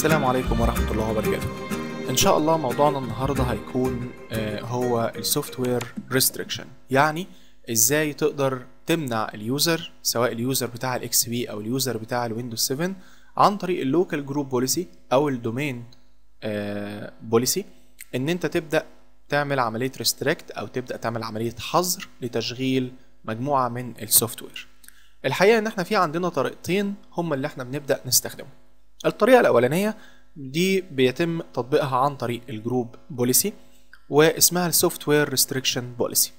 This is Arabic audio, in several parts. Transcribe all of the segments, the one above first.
السلام عليكم ورحمة الله وبركاته إن شاء الله موضوعنا النهاردة هيكون آه، هو السوفت وير ريستريكشن يعني إزاي تقدر تمنع اليوزر سواء اليوزر بتاع الاكس بي أو اليوزر بتاع الويندوز 7 عن طريق اللوكال جروب بوليسي أو الدومين بوليسي آه، إن أنت تبدأ تعمل عملية ريستريكت أو تبدأ تعمل عملية حظر لتشغيل مجموعة من السوفت وير الحقيقة إن احنا في عندنا طريقتين هما اللي احنا بنبدأ نستخدمهم الطريقة الأولانية دي بيتم تطبيقها عن طريق الجروب بوليسي واسمها السوفت وير ريستريكشن بوليسي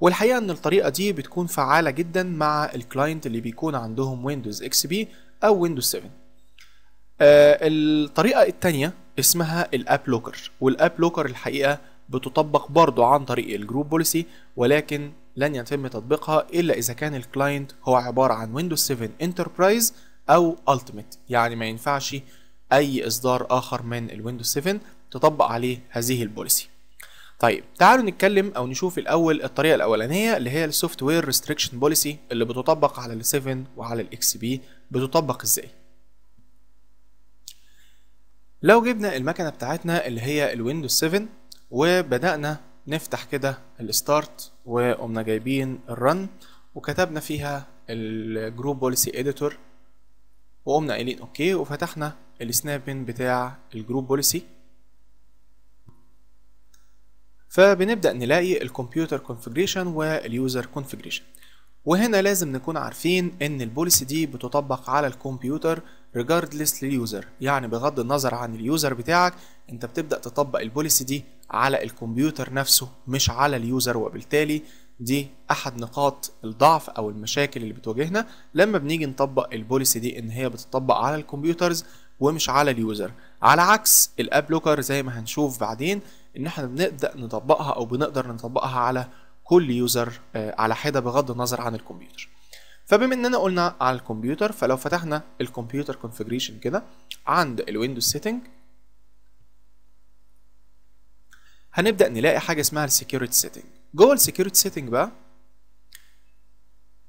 والحقيقة إن الطريقة دي بتكون فعالة جدا مع الكلاينت اللي بيكون عندهم ويندوز اكس بي أو ويندوز 7 آه، الطريقة الثانيه اسمها الاب لوكر والاب لوكر الحقيقة بتطبق برضو عن طريق الجروب بوليسي ولكن لن يتم تطبيقها إلا إذا كان الكلاينت هو عبارة عن ويندوز 7 انتربرايز او التيميت يعني ما ينفعش اي اصدار اخر من الويندوز 7 تطبق عليه هذه البوليسي طيب تعالوا نتكلم او نشوف الاول الطريقه الاولانيه اللي هي السوفت وير ريستريكشن بوليسي اللي بتطبق على ال7 وعلى الاكس بي بتطبق ازاي لو جبنا المكنه بتاعتنا اللي هي الويندوز 7 وبدانا نفتح كده الستارت وقمنا جايبين الرن وكتبنا فيها الجروب بوليسي اديتور وقمنا قايلين اوكي وفتحنا السنابين بتاع الجروب بوليسي فبنبدا نلاقي الكمبيوتر كونفجريشن واليوزر كونفجريشن وهنا لازم نكون عارفين ان البوليسي دي بتطبق على الكمبيوتر ريجاردلس لليوزر يعني بغض النظر عن اليوزر بتاعك انت بتبدا تطبق البوليسي دي على الكمبيوتر نفسه مش على اليوزر وبالتالي دي احد نقاط الضعف او المشاكل اللي بتواجهنا لما بنيجي نطبق البوليسي دي ان هي بتطبق على الكمبيوترز ومش على اليوزر على عكس الاب لوكر زي ما هنشوف بعدين ان احنا بنبدا نطبقها او بنقدر نطبقها على كل يوزر آه، على حده بغض النظر عن الكمبيوتر فبما اننا قلنا على الكمبيوتر فلو فتحنا الكمبيوتر كونفجريشن كده عند الويندوز سيتنج هنبدا نلاقي حاجه اسمها السكيورتي سيتنج جوه السكيورتي سيتنج بقى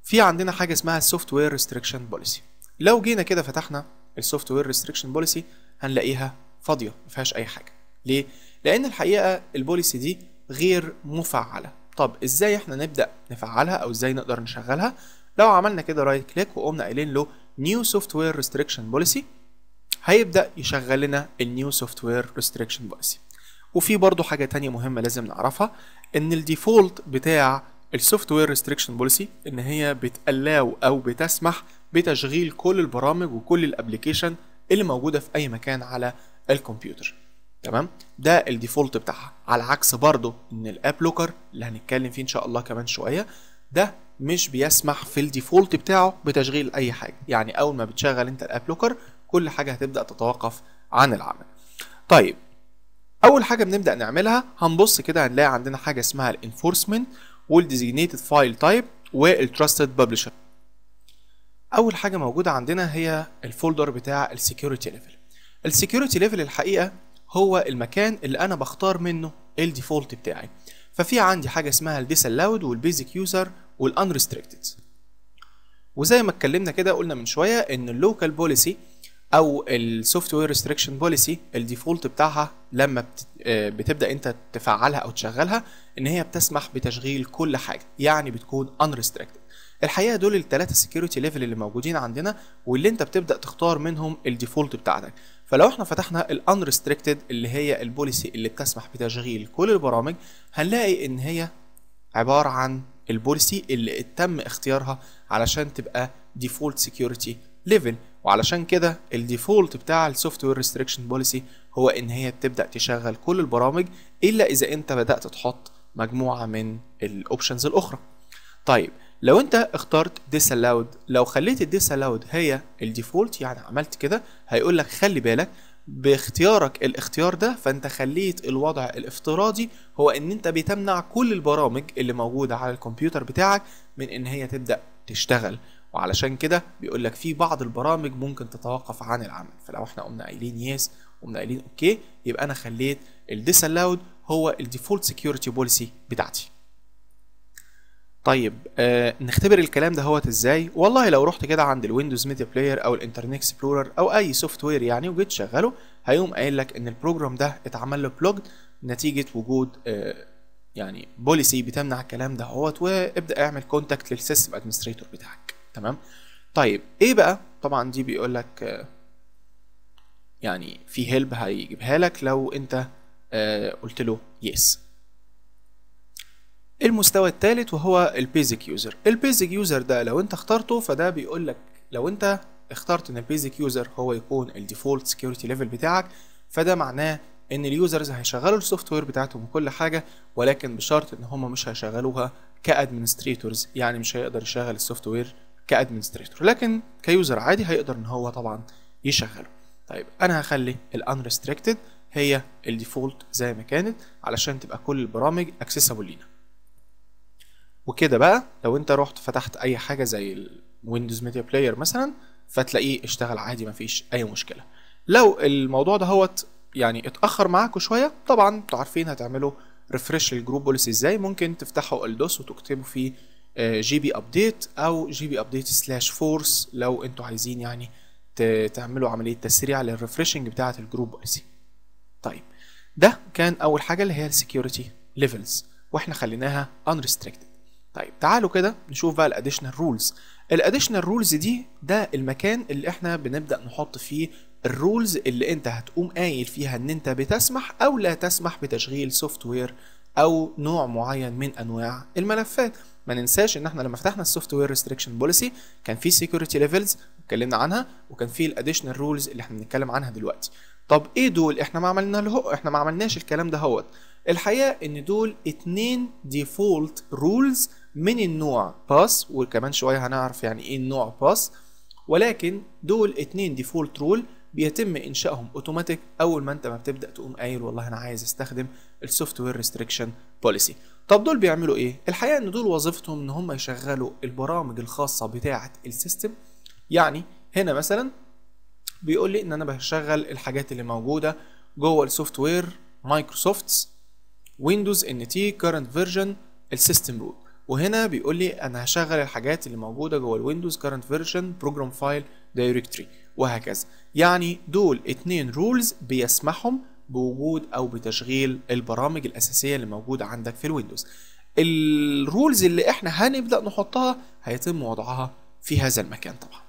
في عندنا حاجه اسمها السوفت وير ريستريكشن بوليسي لو جينا كده فتحنا السوفت وير ريستريكشن بوليسي هنلاقيها فاضيه ما فيهاش اي حاجه ليه لان الحقيقه البوليسي دي غير مفعله طب ازاي احنا نبدا نفعلها او ازاي نقدر نشغلها لو عملنا كده رايت كليك وقمنا قايلين له نيو سوفت وير ريستريكشن بوليسي هيبدا يشغل لنا النيو سوفت وير ريستريكشن بوليسي وفي برضه حاجه تانية مهمه لازم نعرفها ان الديفولت بتاع السوفت وير ريستريكشن بوليسي ان هي بتقلاو او بتسمح بتشغيل كل البرامج وكل الابلكيشن اللي موجوده في اي مكان على الكمبيوتر تمام ده الديفولت بتاعها على عكس برضه ان الاب لوكر اللي هنتكلم فيه ان شاء الله كمان شويه ده مش بيسمح في الديفولت بتاعه بتشغيل اي حاجه يعني اول ما بتشغل انت الاب لوكر كل حاجه هتبدا تتوقف عن العمل طيب اول حاجه بنبدا نعملها هنبص كده هنلاقي عندنا حاجه اسمها الانفورسمنت والديزيجنيتد فايل تايب والتراستد ببلشر اول حاجه موجوده عندنا هي الفولدر بتاع السكيورتي ليفل السكيورتي ليفل الحقيقه هو المكان اللي انا بختار منه الديفولت بتاعي ففي عندي حاجه اسمها الديس الاود والبيزك يوزر والانريستريكتد وزي ما اتكلمنا كده قلنا من شويه ان اللوكال بوليسي او السوفت وير ريستريكشن بوليسي الديفولت بتاعها لما آه، بتبدا انت تفعلها او تشغلها ان هي بتسمح بتشغيل كل حاجه يعني بتكون ان الحقيقه دول الثلاثه سكيورتي ليفل اللي موجودين عندنا واللي انت بتبدا تختار منهم الديفولت بتاعتك فلو احنا فتحنا ريستريكتد اللي هي البوليسي اللي بتسمح بتشغيل كل البرامج هنلاقي ان هي عباره عن البوليسي اللي تم اختيارها علشان تبقى ديفولت سكيورتي ليفل وعلشان كده الديفولت بتاع السوفت وير ريستريكشن بوليسي هو ان هي بتبدا تشغل كل البرامج الا اذا انت بدات تحط مجموعه من الاوبشنز الاخرى طيب لو انت اخترت ديس الاود لو خليت الديس الاود هي الديفولت يعني عملت كده هيقول لك خلي بالك باختيارك الاختيار ده فانت خليت الوضع الافتراضي هو ان انت بتمنع كل البرامج اللي موجوده على الكمبيوتر بتاعك من ان هي تبدا تشتغل وعلشان كده بيقول لك في بعض البرامج ممكن تتوقف عن العمل فلو احنا قمنا قايلين يس قمنا قايلين اوكي يبقى انا خليت الديس الاود هو الديفولت سكيورتي بوليسي بتاعتي طيب آه نختبر الكلام ده هوت ازاي والله لو رحت كده عند الويندوز ميديا بلاير او الانترنت اكسبلورر او اي سوفت وير يعني وجيت شغله هيقوم قايل لك ان البروجرام ده اتعمل له بلوج نتيجه وجود آه يعني بوليسي بتمنع الكلام ده هوت وابدا اعمل كونتاكت للسيستم ادمنستريتور بتاعك تمام طيب ايه بقى طبعا دي بيقول لك يعني في هيلب هيجيبها لك لو انت آه، قلت له يس المستوى الثالث وهو البيزك يوزر البيزك يوزر ده لو انت اخترته فده بيقول لك لو انت اخترت ان البيزك يوزر هو يكون الديفولت سكيورتي ليفل بتاعك فده معناه ان اليوزرز هيشغلوا السوفت وير بتاعتهم وكل حاجه ولكن بشرط ان هم مش هيشغلوها كادمنستريتورز يعني مش هيقدر يشغل السوفت وير كادمنستريتور لكن كيوزر عادي هيقدر ان هو طبعا يشغله طيب انا هخلي الانريستريكتد هي الديفولت زي ما كانت علشان تبقى كل البرامج اكسسبل لينا وكده بقى لو انت رحت فتحت اي حاجه زي الويندوز ميديا بلاير مثلا فتلاقيه اشتغل عادي مفيش اي مشكله لو الموضوع ده هوت يعني اتاخر معاكم شويه طبعا انتوا عارفين هتعملوا ريفرش للجروب بوليسي ازاي ممكن تفتحوا الدوس وتكتبوا فيه جي بي ابديت او جي بي ابديت سلاش فورس لو انتوا عايزين يعني تعملوا عمليه تسريع للريفرشنج بتاعه الجروب اي سي طيب ده كان اول حاجه اللي هي السكيورتي ليفلز واحنا خليناها unrestricted طيب تعالوا كده نشوف بقى الاديشنال رولز الاديشنال رولز دي ده المكان اللي احنا بنبدا نحط فيه الرولز اللي انت هتقوم قايل فيها ان انت بتسمح او لا تسمح بتشغيل سوفت وير او نوع معين من انواع الملفات ما ننساش ان احنا لما فتحنا السوفت وير ريستريكشن بوليسي كان في سيكيورتي ليفلز اتكلمنا عنها وكان في الاديشنال رولز اللي احنا بنتكلم عنها دلوقتي طب ايه دول احنا ما عملنا له احنا ما عملناش الكلام ده هوت الحقيقه ان دول اتنين ديفولت رولز من النوع باس وكمان شويه هنعرف يعني ايه النوع باس ولكن دول اتنين ديفولت رول بيتم انشائهم اوتوماتيك اول ما انت ما بتبدا تقوم قايل والله انا عايز استخدم السوفت وير ريستريكشن بوليسي طب دول بيعملوا ايه الحقيقه ان دول وظيفتهم ان هم يشغلوا البرامج الخاصه بتاعه السيستم يعني هنا مثلا بيقول لي ان انا بشغل الحاجات اللي موجوده جوه السوفت وير مايكروسوفت ويندوز ان تي كارنت فيرجن السيستم رول وهنا بيقول لي انا هشغل الحاجات اللي موجوده جوه الويندوز كارنت فيرجن بروجرام فايل دايركتري وهكذا يعني دول اتنين رولز بيسمحهم بوجود او بتشغيل البرامج الاساسيه اللي موجوده عندك في الويندوز الرولز اللي احنا هنبدا نحطها هيتم وضعها في هذا المكان طبعا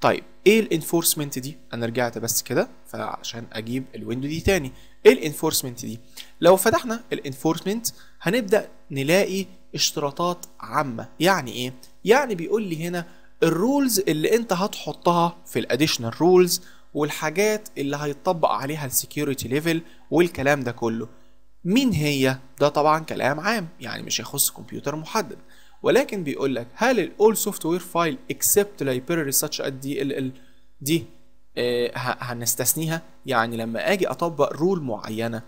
طيب ايه الانفورسمنت دي انا رجعت بس كده فعشان اجيب الويندو دي تاني ايه الانفورسمنت دي لو فتحنا الانفورسمنت هنبدا نلاقي اشتراطات عامه يعني ايه يعني بيقول لي هنا الرولز اللي انت هتحطها في الاديشنال رولز والحاجات اللي هيطبق عليها السكيورتي ليفل والكلام ده كله مين هي ده طبعا كلام عام يعني مش يخص كمبيوتر محدد ولكن بيقول لك هل الاول سوفت وير فايل اكسبت لايبراري ساتش ات دي ال ال آه، دي هنستثنيها يعني لما اجي اطبق رول معينه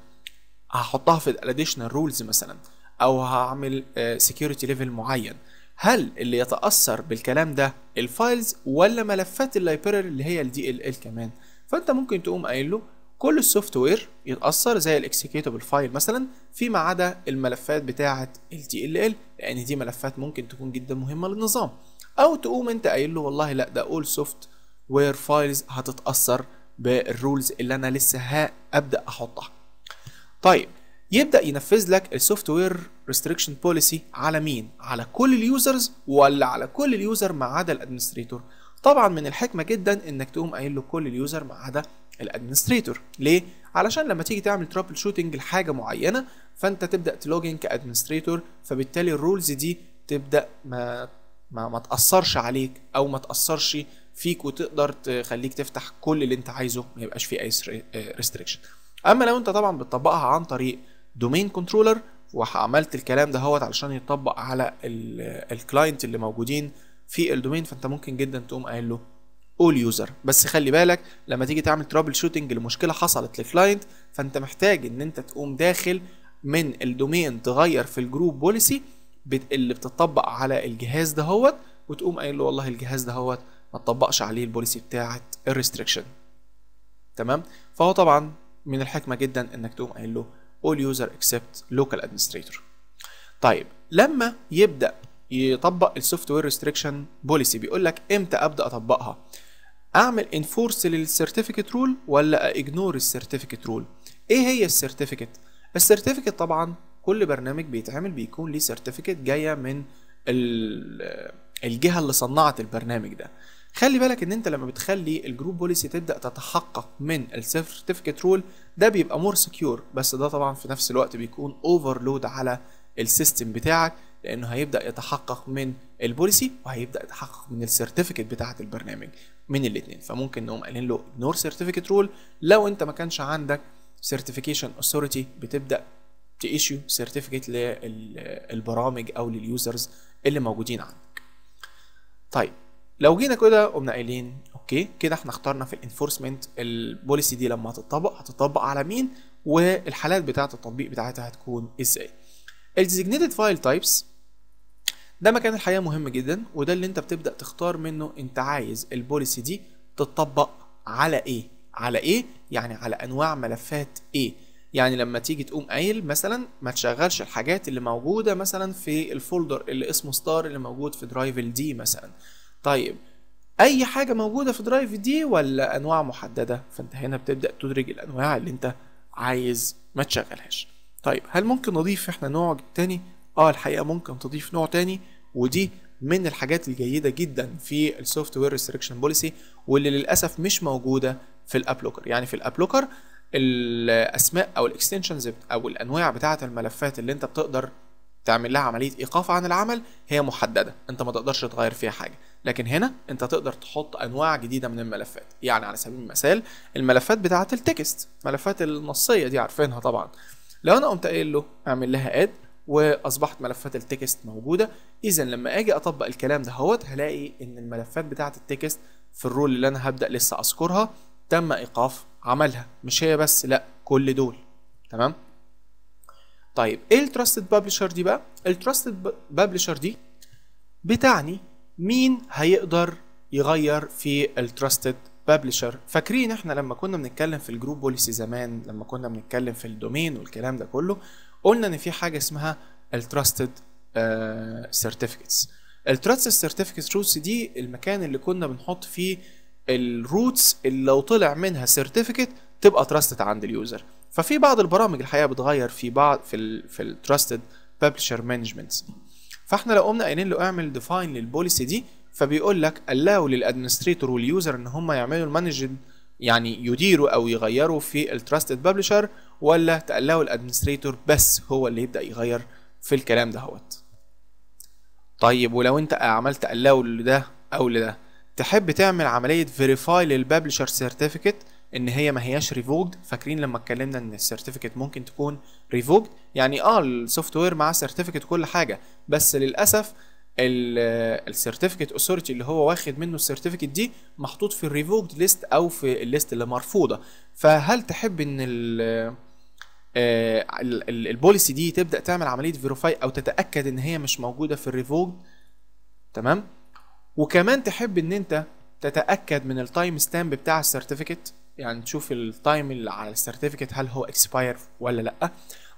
هحطها في الاديشنال رولز مثلا او هعمل سكيورتي آه، ليفل معين هل اللي يتأثر بالكلام ده الفايلز ولا ملفات اللايبرري اللي هي الدي ال ال كمان فانت ممكن تقوم قايل له كل السوفت وير يتاثر زي الاكسكيوتبل فايل مثلا فيما عدا الملفات بتاعه الدي ال ال لان دي ملفات ممكن تكون جدا مهمه للنظام او تقوم انت قايل له والله لا ده اول سوفت وير فايلز هتتاثر بالرولز اللي انا لسه هبدا احطها طيب يبدا ينفذ لك السوفت وير ريستريكشن بوليسي على مين على كل اليوزرز ولا على كل اليوزر ما عدا الادمنستريتور طبعا من الحكمه جدا انك تقوم قايل له كل اليوزر ما عدا الادمنستريتور ليه علشان لما تيجي تعمل ترابل شوتنج لحاجه معينه فانت تبدا تلوجن كادمنستريتور فبالتالي الرولز دي تبدا ما ما, ما تاثرش عليك او ما تاثرش فيك وتقدر تخليك تفتح كل اللي انت عايزه ما يبقاش فيه اي ريستريكشن آه، اما لو انت طبعا بتطبقها عن طريق دومين كنترولر وعملت الكلام ده هوت علشان يطبق على الكلاينت اللي موجودين في الدومين فانت ممكن جدا تقوم قايل له اول يوزر بس خلي بالك لما تيجي تعمل ترابل شوتنج لمشكله حصلت للكلاينت فانت محتاج ان انت تقوم داخل من الدومين تغير في الجروب بوليسي اللي بتطبق على الجهاز ده هوت وتقوم قايل له والله الجهاز ده هوت ما تطبقش عليه البوليسي بتاعه الريستريكشن تمام فهو طبعا من الحكمه جدا انك تقوم قايل له all user except local administrator طيب لما يبدا يطبق السوفت وير ريستريكشن بوليسي بيقول لك امتى ابدا اطبقها اعمل انفورس للسيرتيفيكت رول ولا اجنور السيرتيفيكت رول ايه هي السيرتيفيكت السيرتيفيكت طبعا كل برنامج بيتعمل بيكون ليه سيرتيفيكت جايه من الجهه اللي صنعت البرنامج ده خلي بالك ان انت لما بتخلي الجروب بوليسي تبدا تتحقق من السيرتيفيكت رول ده بيبقى مور سكيور بس ده طبعا في نفس الوقت بيكون اوفرلود على السيستم بتاعك لانه هيبدا يتحقق من البوليسي وهيبدا يتحقق من السيرتيفيكت بتاعه البرنامج من الاثنين فممكن نقوم قايلين له اجنور سيرتيفيكت رول لو انت ما كانش عندك سيرتيفيكيشن اوثوريتي بتبدا تيشيو سيرتيفيكت للبرامج او لليوزرز اللي موجودين عندك طيب لو جينا كده قمنا قايلين اوكي كده احنا اخترنا في الانفورسمنت البوليسي دي لما هتطبق هتطبق على مين والحالات بتاعه التطبيق بتاعتها هتكون ازاي الديزيجنيتد فايل تايبس ده مكان الحقيقه مهم جدا وده اللي انت بتبدا تختار منه انت عايز البوليسي دي تطبق على ايه على ايه يعني على انواع ملفات ايه يعني لما تيجي تقوم قايل مثلا ما تشغلش الحاجات اللي موجوده مثلا في الفولدر اللي اسمه ستار اللي موجود في درايف دي مثلا طيب اي حاجه موجوده في درايف دي ولا انواع محدده فانت هنا بتبدا تدرج الانواع اللي انت عايز ما تشغلهاش طيب هل ممكن نضيف احنا نوع تاني اه الحقيقه ممكن تضيف نوع تاني ودي من الحاجات الجيده جدا في السوفت وير ريستريكشن بوليسي واللي للاسف مش موجوده في الابلوكر يعني في الابلوكر الاسماء او الاكستنشنز او الانواع بتاعه الملفات اللي انت بتقدر تعمل لها عمليه ايقاف عن العمل هي محدده انت ما تقدرش تغير فيها حاجه لكن هنا انت تقدر تحط انواع جديده من الملفات يعني على سبيل المثال الملفات بتاعه التكست ملفات النصيه دي عارفينها طبعا لو انا قمت قايل له اعمل لها اد واصبحت ملفات التكست موجوده اذا لما اجي اطبق الكلام ده هوت هلاقي ان الملفات بتاعه التكست في الرول اللي انا هبدا لسه اذكرها تم ايقاف عملها مش هي بس لا كل دول تمام طيب ايه التراستد بابلشر دي بقى التراستد بابلشر دي بتعني مين هيقدر يغير في التراستد بابلشر فاكرين احنا لما كنا بنتكلم في الجروب بوليسي زمان لما كنا بنتكلم في الدومين والكلام ده كله قلنا ان في حاجه اسمها التراستد سيرتيفيكتس التراستد سيرتيفيكتس روتس دي المكان اللي كنا بنحط فيه الروتس اللي لو طلع منها سيرتيفيكت تبقى تراستد عند اليوزر ففي بعض البرامج الحقيقه بتغير في بعض في في التراستد بابلشر مانجمنت دي فاحنا لو قمنا قايلين له اعمل ديفاين للبوليسي دي فبيقول لك allow للادمنستريتور واليوزر ان هم يعملوا المانج يعني يديروا او يغيروا في التراستد ببلشر ولا تقلقوا الادمنستريتور بس هو اللي يبدا يغير في الكلام دهوت طيب ولو انت عملت allow لده او لده تحب تعمل عمليه فيريفاي للببلشر سيرتيفيكت ان هي ما هياش ريفوكد فاكرين لما اتكلمنا ان السيرتيفيكت ممكن تكون ريفوكد يعني اه السوفت وير معاه سيرتيفيكت كل حاجه بس للاسف السيرتيفيكت اوثورتي اللي هو واخد منه السيرتيفيكت دي محطوط في الريفوكد ليست او في الليست اللي مرفوضه فهل تحب ان البوليسي آه، دي تبدا تعمل عمليه فيروفاي او تتاكد ان هي مش موجوده في الريفوكد تمام وكمان تحب ان انت تتاكد من التايم ستامب بتاع السيرتيفيكت يعني تشوف التايم اللي على السيرتيفيكت هل هو اكسباير ولا لا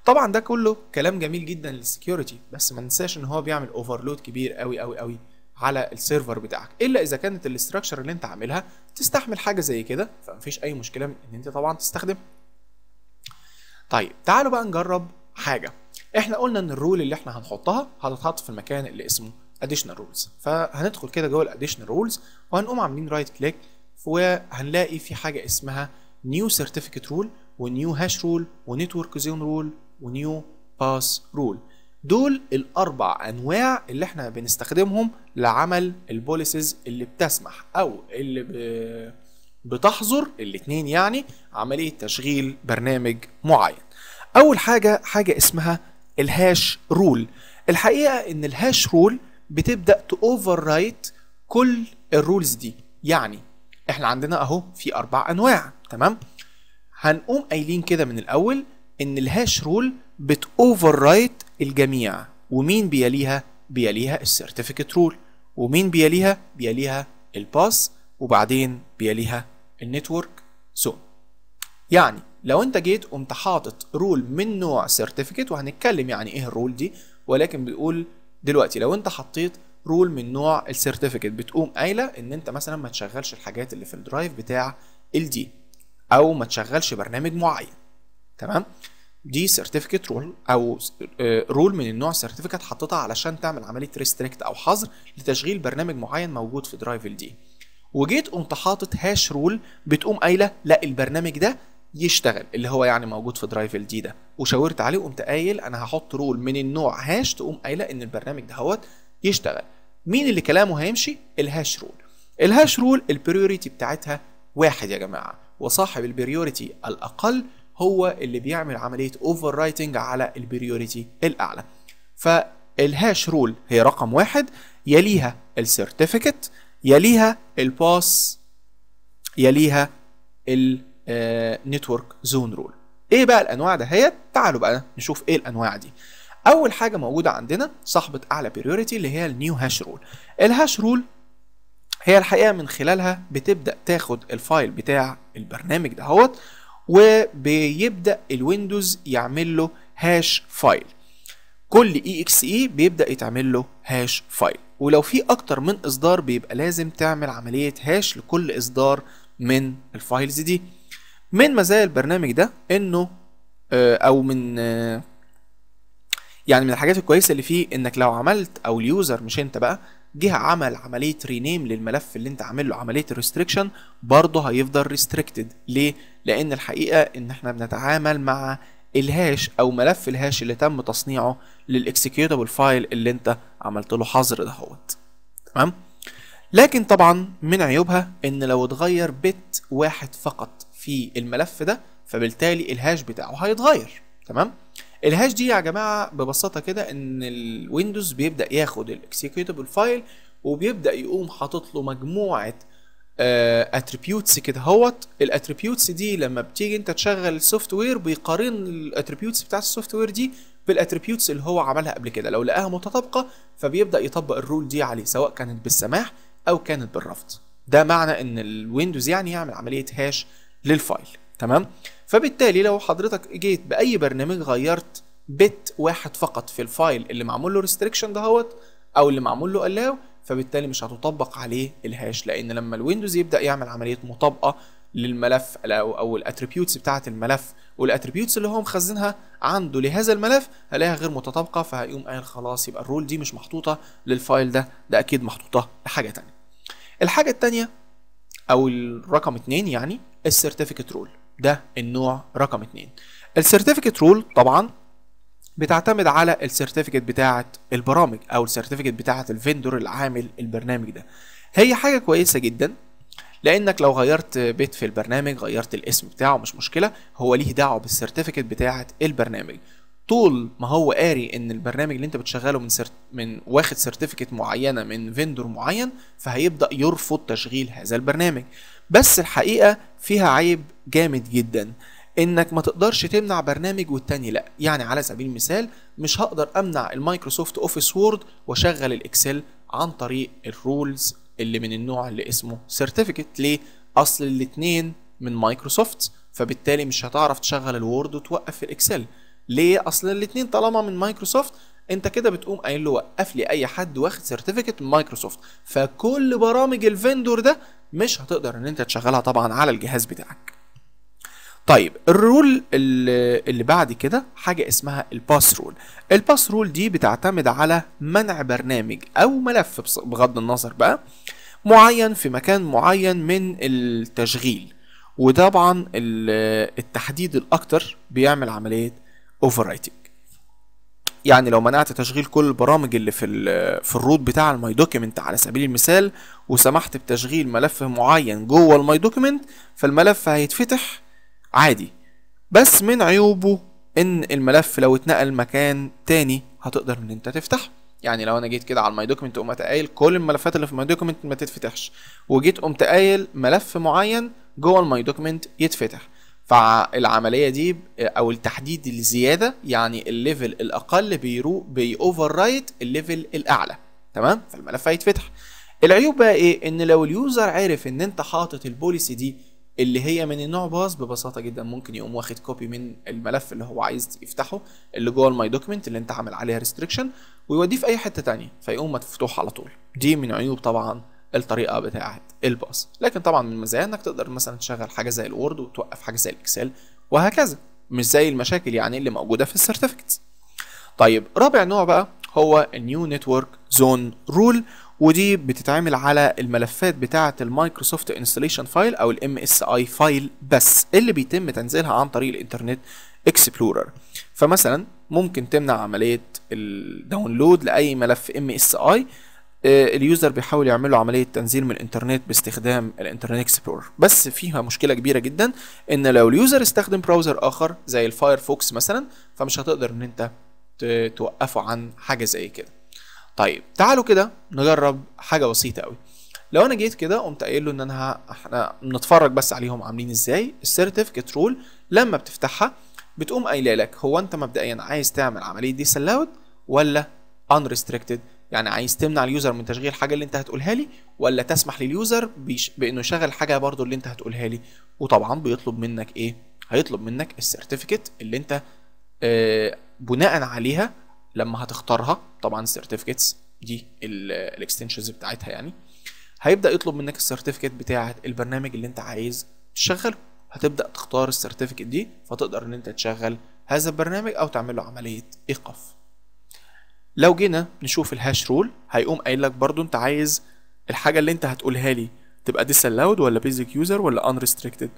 طبعا ده كله كلام جميل جدا للسكيورتي بس ما ننساش ان هو بيعمل اوفرلود كبير قوي قوي قوي على السيرفر بتاعك الا اذا كانت الاستراكشر اللي انت عاملها تستحمل حاجه زي كده فمفيش اي مشكله ان انت طبعا تستخدمها طيب تعالوا بقى نجرب حاجه احنا قلنا ان الرول اللي احنا هنحطها هتتحط في المكان اللي اسمه اديشنال رولز فهندخل كده جوه الاديشنال رولز وهنقوم عاملين رايت كليك وهنلاقي في حاجة اسمها نيو سيرتيفيكت رول ونيو هاش رول ونتورك زون رول ونيو باس رول دول الاربع انواع اللي احنا بنستخدمهم لعمل البوليسز اللي بتسمح او اللي بتحظر الاثنين يعني عمليه تشغيل برنامج معين اول حاجه حاجه اسمها الهاش رول الحقيقه ان الهاش رول بتبدا تاوفر رايت كل الرولز دي يعني احنا عندنا اهو في اربع انواع تمام هنقوم قايلين كده من الاول ان الهاش رول بتوفر رايت الجميع ومين بيليها بيليها السيرتيفيكت رول ومين بيليها بيليها الباس وبعدين بيليها النتورك زون يعني لو انت جيت قمت حاطط رول من نوع سيرتيفيكت وهنتكلم يعني ايه الرول دي ولكن بيقول دلوقتي لو انت حطيت رول من نوع السيرتيفيكت بتقوم قايله ان انت مثلا ما تشغلش الحاجات اللي في الدرايف بتاع الدي او ما تشغلش برنامج معين تمام دي سيرتيفيكت رول او رول آه، من النوع سيرتيفيكت حطيتها علشان تعمل عمليه ريستريكت او حظر لتشغيل برنامج معين موجود في درايف الدي وجيت قمت حاطط هاش رول بتقوم قايله لا البرنامج ده يشتغل اللي هو يعني موجود في درايف الدي ده وشاورت عليه وقمت قايل انا هحط رول من النوع هاش تقوم قايله ان البرنامج ده هوت يشتغل مين اللي كلامه هيمشي الهاش رول الهاش رول البريوريتي بتاعتها واحد يا جماعه وصاحب البريوريتي الاقل هو اللي بيعمل عمليه اوفر رايتنج على البريوريتي الاعلى فالهاش رول هي رقم واحد يليها السيرتيفيكت يليها الباس يليها النتورك زون رول ايه بقى الانواع ده هي تعالوا بقى نشوف ايه الانواع دي اول حاجه موجوده عندنا صاحبه اعلى بريوريتي اللي هي النيو هاش رول الهاش رول هي الحقيقه من خلالها بتبدا تاخد الفايل بتاع البرنامج دهوت وبيبدا الويندوز يعمل له هاش فايل كل اي اكس اي بيبدا يتعمل له هاش فايل ولو في اكتر من اصدار بيبقى لازم تعمل عمليه هاش لكل اصدار من الفايلز دي من مزايا البرنامج ده انه آه، او من آه، يعني من الحاجات الكويسه اللي فيه انك لو عملت او اليوزر مش انت بقى جه عمل عمليه رينيم للملف اللي انت عامل له عمليه الريستريكشن برضه هيفضل ريستريكتد ليه لان الحقيقه ان احنا بنتعامل مع الهاش او ملف الهاش اللي تم تصنيعه للاكسكيوتابل فايل اللي انت عملت له حظر دهوت تمام لكن طبعا من عيوبها ان لو اتغير بت واحد فقط في الملف ده فبالتالي الهاش بتاعه هيتغير تمام الهاش دي يا جماعه ببساطه كده ان الويندوز بيبدا ياخد الاكسكيوتبل فايل وبيبدا يقوم حاطط له مجموعه اتريبيوتس آه، كده هوت الاتريبيوتس دي لما بتيجي انت تشغل السوفت وير بيقارن الاتريبيوتس بتاعت السوفت وير دي بالاتريبيوتس اللي هو عملها قبل كده لو لقاها متطابقه فبيبدا يطبق الرول دي عليه سواء كانت بالسماح او كانت بالرفض ده معنى ان الويندوز يعني يعمل عمليه هاش للفايل تمام فبالتالي لو حضرتك جيت باي برنامج غيرت بت واحد فقط في الفايل اللي معمول له ريستريكشن دهوت او اللي معمول له الاو فبالتالي مش هتطبق عليه الهاش لان لما الويندوز يبدا يعمل عمليه مطابقه للملف او او الاتريبيوتس بتاعه الملف والاتريبيوتس اللي هو مخزنها عنده لهذا الملف هلاقيها غير متطابقه فهيقوم قايل خلاص يبقى الرول دي مش محطوطه للفايل ده ده اكيد محطوطه لحاجه ثانيه الحاجه الثانيه او الرقم اثنين يعني السيرتيفيكت رول ده النوع رقم اتنين السيرتيفيكت رول طبعا بتعتمد على السيرتيفيكت بتاعه البرامج او السيرتيفيكت بتاعه الفيندور اللي عامل البرنامج ده هي حاجه كويسه جدا لانك لو غيرت بيت في البرنامج غيرت الاسم بتاعه مش مشكله هو ليه دعوه بالسيرتيفيكت بتاعه البرنامج طول ما هو قاري ان البرنامج اللي انت بتشغله من سرت... من واخد سيرتيفيكت معينه من فيندور معين فهيبدا يرفض تشغيل هذا البرنامج بس الحقيقه فيها عيب جامد جدا انك ما تقدرش تمنع برنامج والتاني لا يعني على سبيل المثال مش هقدر امنع المايكروسوفت اوفيس وورد واشغل الاكسل عن طريق الرولز اللي من النوع اللي اسمه سيرتيفيكت ليه اصل الاثنين من مايكروسوفت فبالتالي مش هتعرف تشغل الوورد وتوقف الاكسل ليه اصل الاثنين طالما من مايكروسوفت انت كده بتقوم قايل له وقف لي اي حد واخد سيرتيفيكت من مايكروسوفت فكل برامج الفندور ده مش هتقدر ان انت تشغلها طبعا على الجهاز بتاعك طيب الرول اللي بعد كده حاجة اسمها الباس رول الباس رول دي بتعتمد على منع برنامج أو ملف بغض النظر بقى معين في مكان معين من التشغيل وطبعا التحديد الأكتر بيعمل عملية اوفر يعني لو منعت تشغيل كل البرامج اللي في في الروت بتاع الماي دوكيمنت على سبيل المثال وسمحت بتشغيل ملف معين جوه الماي دوكيمنت فالملف هيتفتح عادي بس من عيوبه ان الملف لو اتنقل مكان تاني هتقدر ان انت تفتحه يعني لو انا جيت كده على الماي دوكيمنت قمت قايل كل الملفات اللي في الماي دوكيمنت ما تتفتحش وجيت قمت قايل ملف معين جوه الماي دوكيمنت يتفتح فالعمليه دي او التحديد الزياده يعني الليفل الاقل بيرو اوفر رايت الليفل الاعلى تمام فالملف هيتفتح العيوب بقى ايه ان لو اليوزر عرف ان انت حاطط البوليسي دي اللي هي من النوع باص ببساطه جدا ممكن يقوم واخد كوبي من الملف اللي هو عايز يفتحه اللي جوه الماي دوكيمنت اللي انت عامل عليها ريستريكشن ويوديه في اي حته ثانيه فيقوم مفتوح على طول دي من عيوب طبعا الطريقه بتاعه الباص لكن طبعا من مزايا انك تقدر مثلا تشغل حاجه زي الوورد وتوقف حاجه زي الاكسل وهكذا مش زي المشاكل يعني اللي موجوده في السيرتيفيكتس طيب رابع نوع بقى هو النيو نتورك زون رول ودي بتتعمل على الملفات بتاعه المايكروسوفت انستليشن فايل او الام اس اي فايل بس اللي بيتم تنزيلها عن طريق الانترنت اكسبلورر فمثلا ممكن تمنع عمليه الداونلود لاي ملف ام اس اي اليوزر بيحاول يعمل له عمليه تنزيل من الانترنت باستخدام الانترنت اكسبلورر بس فيها مشكله كبيره جدا ان لو اليوزر استخدم براوزر اخر زي الفايرفوكس مثلا فمش هتقدر ان انت توقفه عن حاجه زي كده طيب تعالوا كده نجرب حاجه بسيطه قوي لو انا جيت كده قمت قايل له ان انا احنا نتفرج بس عليهم عاملين ازاي السيرتيفيكت رول لما بتفتحها بتقوم قايله لك هو انت مبدئيا عايز تعمل عمليه دي allowed ولا unrestricted يعني عايز تمنع اليوزر من تشغيل الحاجه اللي انت هتقولها لي ولا تسمح لليوزر بيش... بانه يشغل حاجه برضو اللي انت هتقولها لي وطبعا بيطلب منك ايه هيطلب منك السيرتيفيكت اللي انت آه بناء عليها لما هتختارها طبعا السيرتيفيكتس دي الاكستنشنز بتاعتها يعني هيبدا يطلب منك السيرتيفيكت بتاعه البرنامج اللي انت عايز تشغله هتبدا تختار السيرتيفيكت دي فتقدر ان انت تشغل هذا البرنامج او تعمل له عمليه ايقاف لو جينا نشوف الهاش رول هيقوم قايل لك برضو انت عايز الحاجه اللي انت هتقولها لي تبقى ديسالاود ولا بيزك يوزر ولا ريستريكتد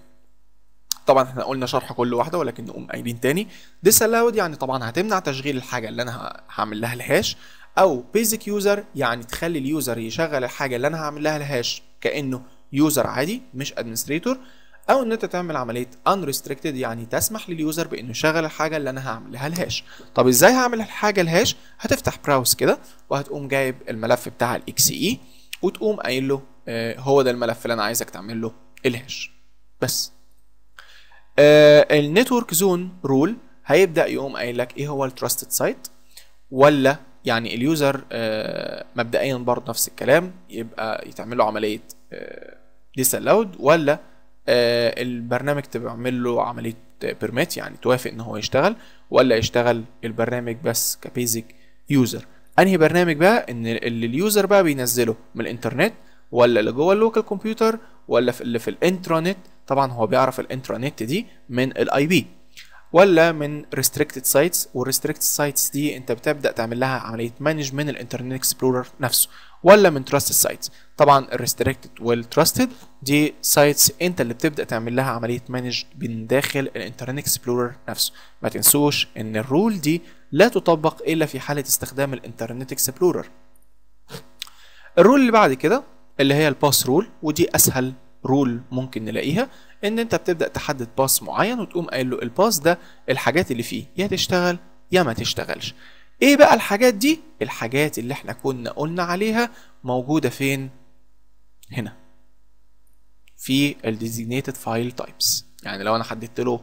طبعا احنا قلنا شرح كل واحده ولكن نقوم قايلين تاني ديس الاود يعني طبعا هتمنع تشغيل الحاجه اللي انا هعمل لها الهاش او بيزك يوزر يعني تخلي اليوزر يشغل الحاجه اللي انا هعمل لها الهاش كانه يوزر عادي مش ادمنستريتور او ان انت تعمل عمليه unrestricted يعني تسمح لليوزر بانه يشغل الحاجه اللي انا هعمل لها الهاش طب ازاي هعمل الحاجه الهاش هتفتح براوس كده وهتقوم جايب الملف بتاع الاكس اي وتقوم قايل له آه، هو ده الملف اللي انا عايزك تعمل له الهاش بس آه النتورك زون رول هيبدا يقوم قايل لك ايه هو التراستد سايت ولا يعني اليوزر آه مبدئيا برضه نفس الكلام يبقى يتعمل له عمليه آه الاود ولا آه البرنامج تعمل له عمليه بيرميت آه، يعني توافق ان هو يشتغل ولا يشتغل البرنامج بس كبيزك يوزر انهي برنامج بقى ان اللي اليوزر بقى بينزله من الانترنت ولا اللي جوه اللوكال كمبيوتر ولا في اللي في الانترانت طبعا هو بيعرف الانترانت دي من الاي بي ولا من ريستريكتد سايتس والريستريكتد سايتس دي انت بتبدا تعمل لها عمليه مانج من الانترنت اكسبلورر نفسه ولا من تراستد سايتس طبعا الريستريكتد والتراستد دي سايتس انت اللي بتبدا تعمل لها عمليه مانج من داخل الانترنت اكسبلورر نفسه ما تنسوش ان الرول دي لا تطبق الا في حاله استخدام الانترنت اكسبلورر الرول اللي بعد كده اللي هي الباس رول ودي اسهل رول ممكن نلاقيها ان انت بتبدا تحدد باس معين وتقوم قايل له الباس ده الحاجات اللي فيه يا تشتغل يا ما تشتغلش ايه بقى الحاجات دي الحاجات اللي احنا كنا قلنا عليها موجوده فين هنا في الديزيجنيتد فايل تايبس يعني لو انا حددت له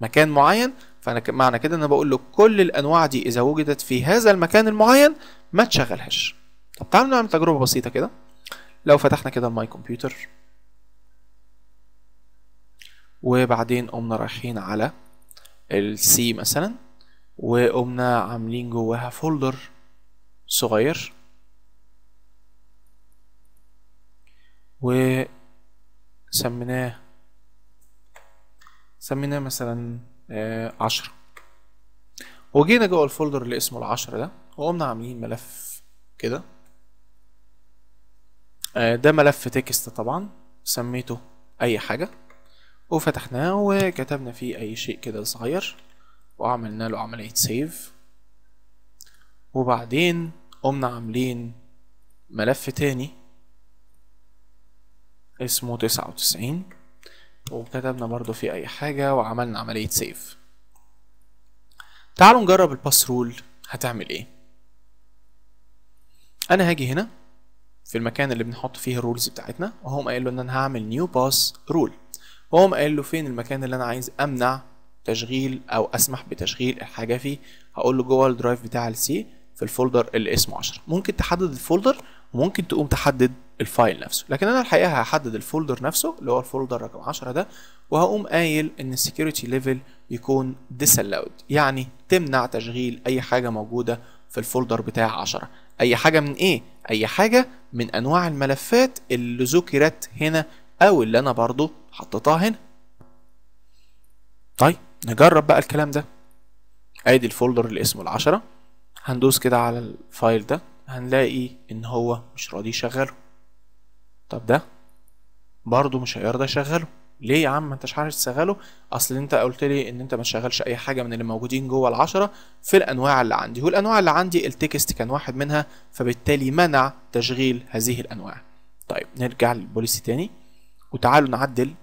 مكان معين فانا معنى كده ان انا بقول له كل الانواع دي اذا وجدت في هذا المكان المعين ما تشغلهاش طب تعالوا نعمل تجربه بسيطه كده لو فتحنا كده الماي كمبيوتر وبعدين قمنا رايحين على السي مثلا وقمنا عاملين جواها فولدر صغير وسميناه سميناه مثلا آه، عشرة وجينا جوه الفولدر اللي اسمه العشرة ده وقمنا عاملين ملف كده آه، ده ملف تكست طبعا سميته اي حاجة وفتحناه وكتبنا فيه اي شيء كده صغير وعملنا له عملية سيف وبعدين قمنا عاملين ملف تاني اسمه تسعة وتسعين وكتبنا برضو فيه اي حاجة وعملنا عملية سيف تعالوا نجرب الباس رول هتعمل ايه انا هاجي هنا في المكان اللي بنحط فيه الرولز بتاعتنا وهم قايل له ان انا هعمل نيو باس رول وهم قايل له فين المكان اللي انا عايز امنع تشغيل او اسمح بتشغيل الحاجه فيه هقول له جوه الدرايف بتاع السي في الفولدر اللي اسمه 10 ممكن تحدد الفولدر وممكن تقوم تحدد الفايل نفسه لكن انا الحقيقه هحدد الفولدر نفسه اللي هو الفولدر رقم 10 ده وهقوم قايل ان السكيورتي ليفل يكون ديسالاود يعني تمنع تشغيل اي حاجه موجوده في الفولدر بتاع 10 اي حاجه من ايه اي حاجه من انواع الملفات اللي ذكرت هنا او اللي انا برضو حطيتها هنا طيب نجرب بقى الكلام ده ادي الفولدر اللي اسمه العشرة هندوس كده على الفايل ده هنلاقي ان هو مش راضي يشغله طب ده برضو مش هيرضى يشغله ليه يا عم ما انتش عارف تشغله اصل انت قلت لي ان انت ما تشغلش اي حاجه من اللي موجودين جوه العشره في الانواع اللي عندي والانواع اللي عندي التكست كان واحد منها فبالتالي منع تشغيل هذه الانواع طيب نرجع للبوليسي تاني وتعالوا نعدل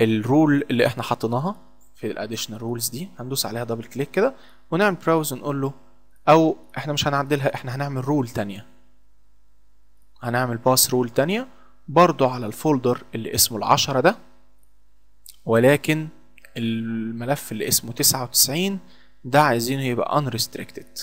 الرول اللي احنا حطيناها في الاديشنال رولز دي هندوس عليها دبل كليك كده ونعمل براوز ونقول له او احنا مش هنعدلها احنا هنعمل رول تانية هنعمل باس رول تانية برضو على الفولدر اللي اسمه العشرة ده ولكن الملف اللي اسمه تسعة وتسعين ده عايزينه يبقى unrestricted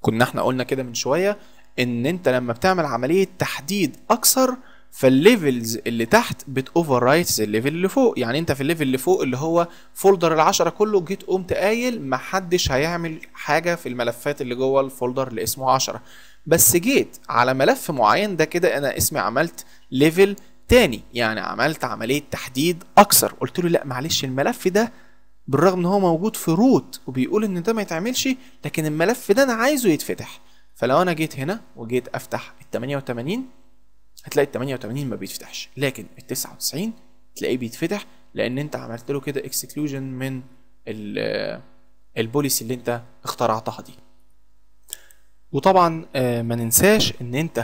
كنا احنا قلنا كده من شوية ان انت لما بتعمل عملية تحديد اكثر فالليفلز اللي تحت بتوفر الليفل اللي فوق يعني انت في الليفل اللي فوق اللي هو فولدر العشرة كله جيت قمت قايل محدش هيعمل حاجة في الملفات اللي جوه الفولدر اللي اسمه عشرة بس جيت على ملف معين ده كده انا اسمي عملت ليفل تاني يعني عملت عمليه تحديد اكثر قلت له لا معلش الملف ده بالرغم ان هو موجود في روت وبيقول ان ده ما يتعملش لكن الملف ده انا عايزه يتفتح فلو انا جيت هنا وجيت افتح ال 88 هتلاقي ال 88 ما بيتفتحش لكن ال 99 تلاقيه بيتفتح لان انت عملت له كده اكسكلوجن من البوليسي اللي انت اخترعتها دي وطبعا آه، ما ننساش ان انت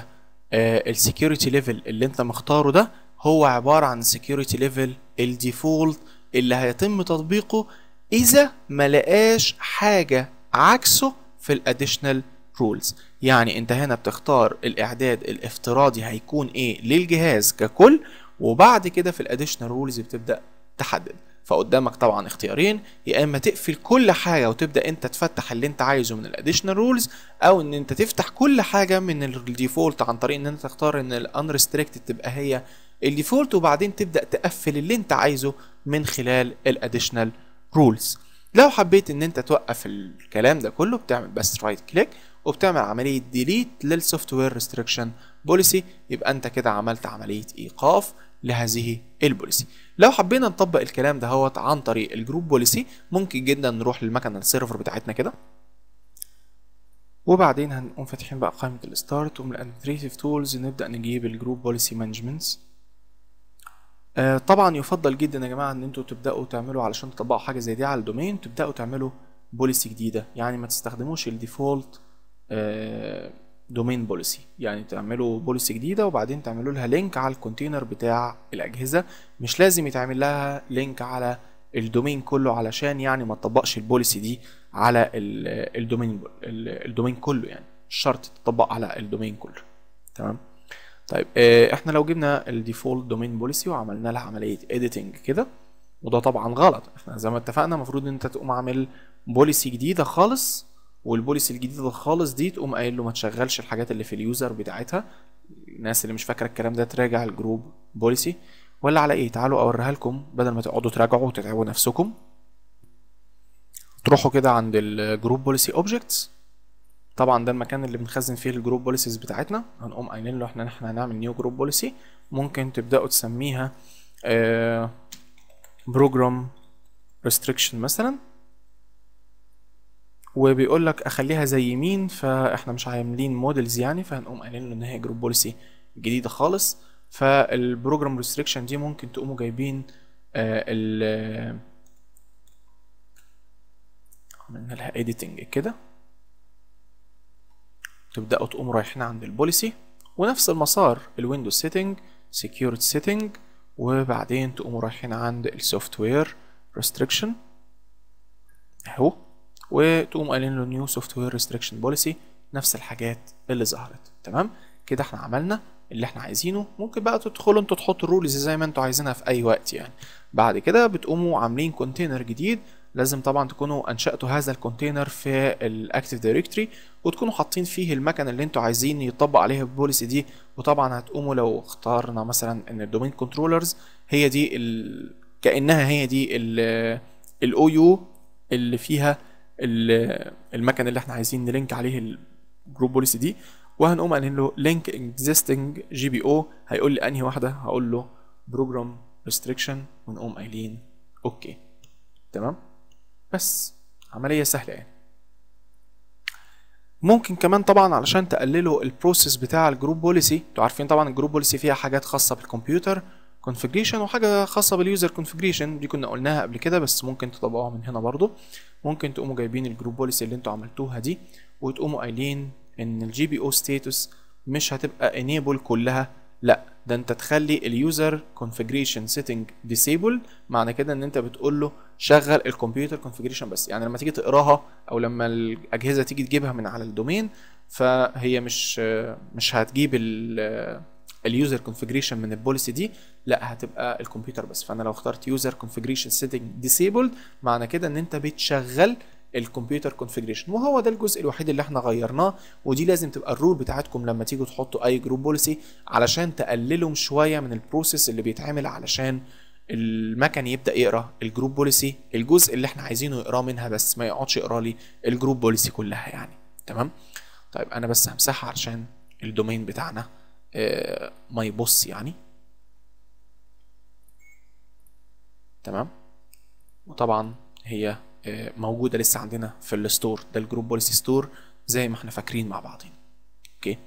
آه، السكيورتي ليفل اللي انت مختاره ده هو عبارة عن السكيورتي ليفل الديفولت اللي هيتم تطبيقه اذا ما لقاش حاجة عكسه في الاديشنال رولز يعني انت هنا بتختار الاعداد الافتراضي هيكون ايه للجهاز ككل وبعد كده في الاديشنال رولز بتبدأ تحدد فقدامك طبعا اختيارين يا اما تقفل كل حاجه وتبدا انت تفتح اللي انت عايزه من الاديشنال رولز او ان انت تفتح كل حاجه من الديفولت عن طريق ان انت تختار ان الانريستريكتد تبقى هي الديفولت وبعدين تبدا تقفل اللي انت عايزه من خلال الاديشنال رولز لو حبيت ان انت توقف الكلام ده كله بتعمل بس رايت كليك وبتعمل عمليه ديليت للسوفت وير ريستريكشن بوليسي يبقى انت كده عملت عمليه ايقاف لهذه البوليسي لو حبينا نطبق الكلام ده هوت عن طريق الجروب بوليسي ممكن جدا نروح للمكنه السيرفر بتاعتنا كده وبعدين هنقوم فاتحين بقى قائمه الستارت ومن الادمنستريتيف تولز نبدا نجيب الجروب بوليسي مانجمنتس آه، طبعا يفضل جدا يا جماعه ان انتوا تبداوا تعملوا علشان تطبقوا حاجه زي دي على الدومين تبداوا تعملوا بوليسي جديده يعني ما تستخدموش الديفولت دومين بوليسي يعني تعملوا بوليسي جديده وبعدين تعملوا لها لينك على الكونتينر بتاع الاجهزه مش لازم يتعمل لها لينك على الدومين كله علشان يعني ما تطبقش البوليسي دي على الدومين الدومين كله يعني الشرط تطبق على الدومين كله تمام طيب آه، احنا لو جبنا الديفولت دومين بوليسي وعملنا لها عمليه اديتنج كده وده طبعا غلط احنا زي ما اتفقنا المفروض ان انت تقوم عامل بوليسي جديده خالص والبوليسي الجديده خالص دي تقوم قايل له ما تشغلش الحاجات اللي في اليوزر بتاعتها الناس اللي مش فاكره الكلام ده تراجع الجروب بوليسي ولا على ايه تعالوا اوريها لكم بدل ما تقعدوا تراجعوا وتتعبوا نفسكم تروحوا كده عند الجروب بوليسي اوبجكتس طبعا ده المكان اللي بنخزن فيه الجروب بوليسيز بتاعتنا هنقوم قايلين له احنا احنا هنعمل نيو جروب بوليسي ممكن تبداوا تسميها بروجرام آه، ريستريكشن مثلا وبيقول لك اخليها زي مين فاحنا مش عاملين مودلز يعني فهنقوم قايلين له ان هي جروب بوليسي جديده خالص فالبروجرام ريستريكشن دي ممكن تقوموا جايبين آه، ال عملنا لها اديتنج كده تبداوا تقوموا رايحين عند البوليسي ونفس المسار الويندوز سيتنج سكيورتي سيتنج وبعدين تقوموا رايحين عند السوفت وير ريستريكشن اهو وتقوم قايلين له نيو سوفت وير ريستريكشن بوليسي نفس الحاجات اللي ظهرت تمام كده احنا عملنا اللي احنا عايزينه ممكن بقى تدخلوا انتوا تحطوا الرولز زي ما انتوا عايزينها في اي وقت يعني بعد كده بتقوموا عاملين كونتينر جديد لازم طبعا تكونوا انشاتوا هذا الكونتينر في الاكتيف دايركتري وتكونوا حاطين فيه المكنه اللي انتوا عايزين يطبق عليها البوليسي دي وطبعا هتقوموا لو اخترنا مثلا ان الدومين كنترولرز هي دي ال... كانها هي دي الاو يو اللي فيها المكان اللي احنا عايزين نلينك عليه الجروب بوليسي دي وهنقوم قايلين له لينك اكزيستنج جي بي او هيقول لي انهي واحده هقول له بروجرام ريستريكشن ونقوم قايلين اوكي تمام بس عمليه سهله يعني ممكن كمان طبعا علشان تقللوا البروسيس بتاع الجروب بوليسي انتوا عارفين طبعا الجروب بوليسي فيها حاجات خاصه بالكمبيوتر كونفجريشن وحاجه خاصه باليوزر كونفجريشن دي كنا قلناها قبل كده بس ممكن تطبقوها من هنا برضو ممكن تقوموا جايبين الجروب بوليسي اللي انتوا عملتوها دي وتقوموا قايلين ان الجي بي او ستاتس مش هتبقى انيبل كلها لا ده انت تخلي اليوزر كونفجريشن سيتنج ديسيبل معنى كده ان انت بتقول له شغل الكمبيوتر كونفجريشن بس يعني لما تيجي تقراها او لما الاجهزه تيجي تجيبها من على الدومين فهي مش مش هتجيب اليوزر كونفجريشن من البوليسي دي لا هتبقى الكمبيوتر بس فانا لو اخترت يوزر كونفجريشن سيتنج ديسيبلد معنى كده ان انت بتشغل الكمبيوتر كونفجريشن وهو ده الجزء الوحيد اللي احنا غيرناه ودي لازم تبقى الرول بتاعتكم لما تيجوا تحطوا اي جروب بوليسي علشان تقللهم شويه من البروسيس اللي بيتعمل علشان المكن يبدا يقرا الجروب بوليسي الجزء اللي احنا عايزينه يقراه منها بس ما يقعدش يقرا لي الجروب بوليسي كلها يعني تمام طيب انا بس همسحها علشان الدومين بتاعنا آه، ما يبص يعني تمام وطبعا هي آه، موجودة لسه عندنا في الستور ده الجروب بوليسي ستور زي ما احنا فاكرين مع بعضين اوكي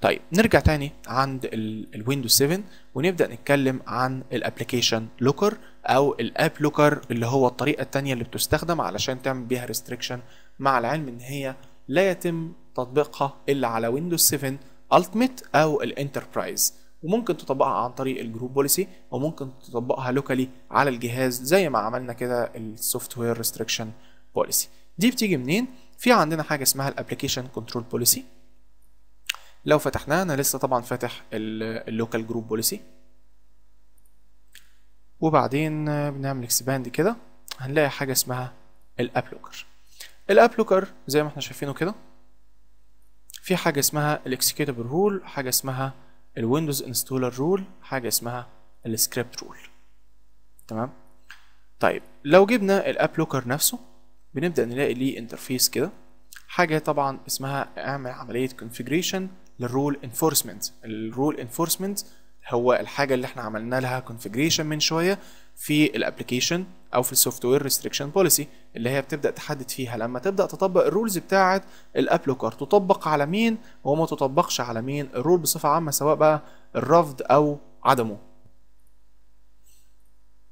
طيب نرجع تاني عند الويندوز 7 ونبدا نتكلم عن الابلكيشن لوكر او الاب لوكر اللي هو الطريقه الثانيه اللي بتستخدم علشان تعمل بيها ريستريكشن مع العلم ان هي لا يتم تطبيقها الا على ويندوز 7 التميت او الانتربرايز وممكن تطبقها عن طريق الجروب بوليسي او ممكن تطبقها لوكالي على الجهاز زي ما عملنا كده السوفت وير ريستريكشن بوليسي دي بتيجي منين في عندنا حاجه اسمها الابلكيشن كنترول بوليسي لو فتحناها انا لسه طبعا فاتح اللوكال جروب بوليسي وبعدين بنعمل اكسباند كده هنلاقي حاجه اسمها الاب لوكر الاب لوكر زي ما احنا شايفينه كده في حاجه اسمها الاكسكيوتابل رول حاجه اسمها الويندوز انستولر رول حاجه اسمها السكريبت رول تمام طيب لو جبنا الاب لوكر نفسه بنبدا نلاقي ليه انترفيس كده حاجه طبعا اسمها اعمل عمليه كونفيجريشن للرول انفورسمنت الرول انفورسمنت هو الحاجه اللي احنا عملنا لها configuration من شويه في الابلكيشن او في السوفت وير ريستريكشن بوليسي اللي هي بتبدا تحدد فيها لما تبدا تطبق الرولز بتاعه الابلوكر تطبق على مين وما تطبقش على مين الرول بصفه عامه سواء بقى الرفض او عدمه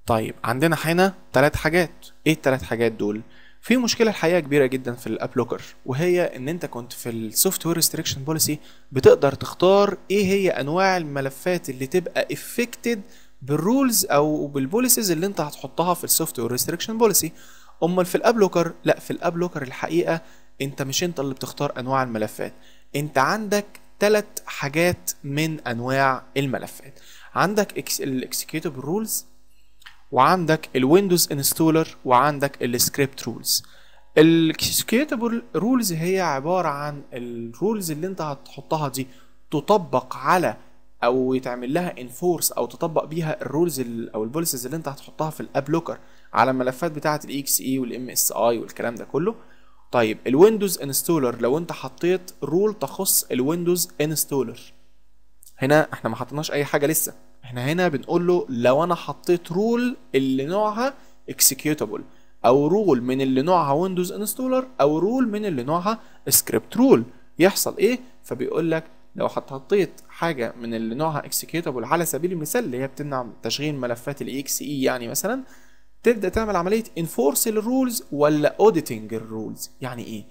طيب عندنا هنا ثلاث حاجات ايه الثلاث حاجات دول في مشكلة الحقيقة كبيرة جدا في الابلوكر وهي ان انت كنت في السوفت وير ريستريكشن بوليسي بتقدر تختار ايه هي انواع الملفات اللي تبقى افكتد بالرولز او بالبوليسيز اللي انت هتحطها في السوفت وير ريستريكشن بوليسي امال في الاب لوكر لا في الاب لوكر الحقيقه انت مش انت اللي بتختار انواع الملفات انت عندك ثلاث حاجات من انواع الملفات عندك الاكسكيوتبل رولز وعندك الويندوز انستولر وعندك السكريبت رولز الاكسكيوتبل رولز هي عباره عن الرولز اللي انت هتحطها دي تطبق على او يتعمل لها انفورس او تطبق بيها الرولز او البوليسز اللي انت هتحطها في الاب لوكر على الملفات بتاعه اكس اي e والام اس اي والكلام ده كله طيب الويندوز انستولر لو انت حطيت رول تخص الويندوز انستولر هنا احنا ما حطيناش اي حاجه لسه احنا هنا بنقول له لو انا حطيت رول اللي نوعها اكسكيوتابل او رول من اللي نوعها ويندوز انستولر او رول من اللي نوعها سكريبت رول يحصل ايه فبيقول لك لو حطيت حاجه من اللي نوعها اكسكيوتابل على سبيل المثال اللي هي بتمنع تشغيل ملفات الاي اكس e اي e يعني مثلا تبدا تعمل عمليه انفورس الرولز ولا اوديتنج الرولز يعني ايه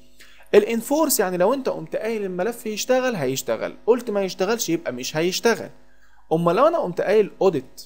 الانفورس يعني لو انت قمت قايل الملف يشتغل هيشتغل قلت ما يشتغلش يبقى مش هيشتغل اما لو انا قمت قايل اوديت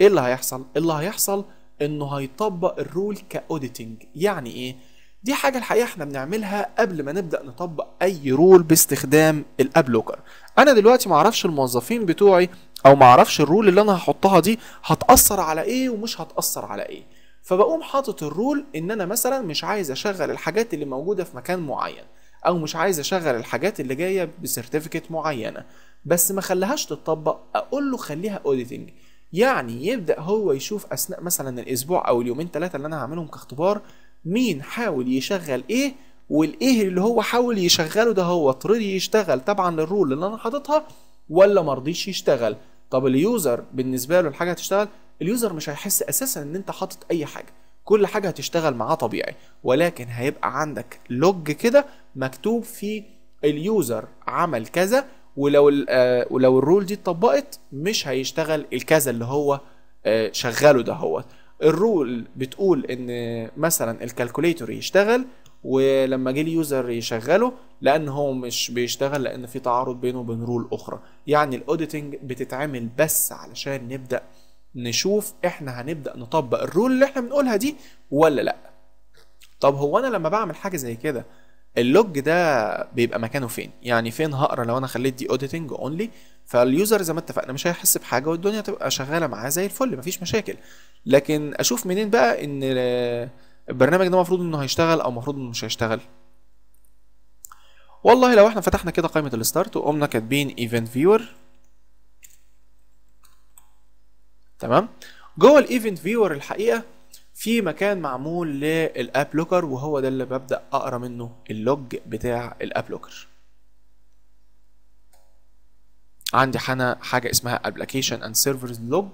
ايه اللي هيحصل اللي هيحصل انه هيطبق الرول كاوديتنج يعني ايه دي حاجة الحقيقة احنا بنعملها قبل ما نبدأ نطبق أي رول باستخدام الأب لوكر أنا دلوقتي معرفش الموظفين بتوعي أو معرفش الرول اللي أنا هحطها دي هتأثر على إيه ومش هتأثر على إيه فبقوم حاطط الرول إن أنا مثلا مش عايز أشغل الحاجات اللي موجودة في مكان معين أو مش عايز أشغل الحاجات اللي جاية بسيرتيفيكت معينة بس ما خليهاش تتطبق أقول له خليها أوديتنج يعني يبدأ هو يشوف أثناء مثلا الأسبوع أو اليومين ثلاثة اللي أنا هعملهم كاختبار مين حاول يشغل ايه والايه اللي هو حاول يشغله ده هو رضي يشتغل طبعا للرول اللي انا حاططها ولا مرضيش يشتغل طب اليوزر بالنسبه له الحاجه هتشتغل اليوزر مش هيحس اساسا ان انت حاطط اي حاجه كل حاجه هتشتغل معاه طبيعي ولكن هيبقى عندك لوج كده مكتوب فيه اليوزر عمل كذا ولو آه، ولو الرول دي اتطبقت مش هيشتغل الكذا اللي هو آه، شغله ده هو الرول بتقول ان مثلا الكالكوليتور يشتغل ولما جه اليوزر يشغله لان هو مش بيشتغل لان في تعارض بينه وبين رول اخرى يعني الاوديتنج بتتعمل بس علشان نبدا نشوف احنا هنبدا نطبق الرول اللي احنا بنقولها دي ولا لا طب هو انا لما بعمل حاجه زي كده اللوج ده بيبقى مكانه فين يعني فين هقرا لو انا خليت دي اوديتنج اونلي فاليوزر زي ما اتفقنا مش هيحس بحاجه والدنيا تبقى شغاله معاه زي الفل مفيش مشاكل لكن اشوف منين بقى ان البرنامج ده المفروض انه هيشتغل او المفروض انه مش هيشتغل والله لو احنا فتحنا كده قائمه الستارت وقمنا كاتبين ايفنت فيور تمام جوه الايفنت فيور الحقيقه في مكان معمول للاب لوكر وهو ده اللي ببدا اقرا منه اللوج بتاع الاب لوكر عندي حاجه حاجه اسمها application and servers log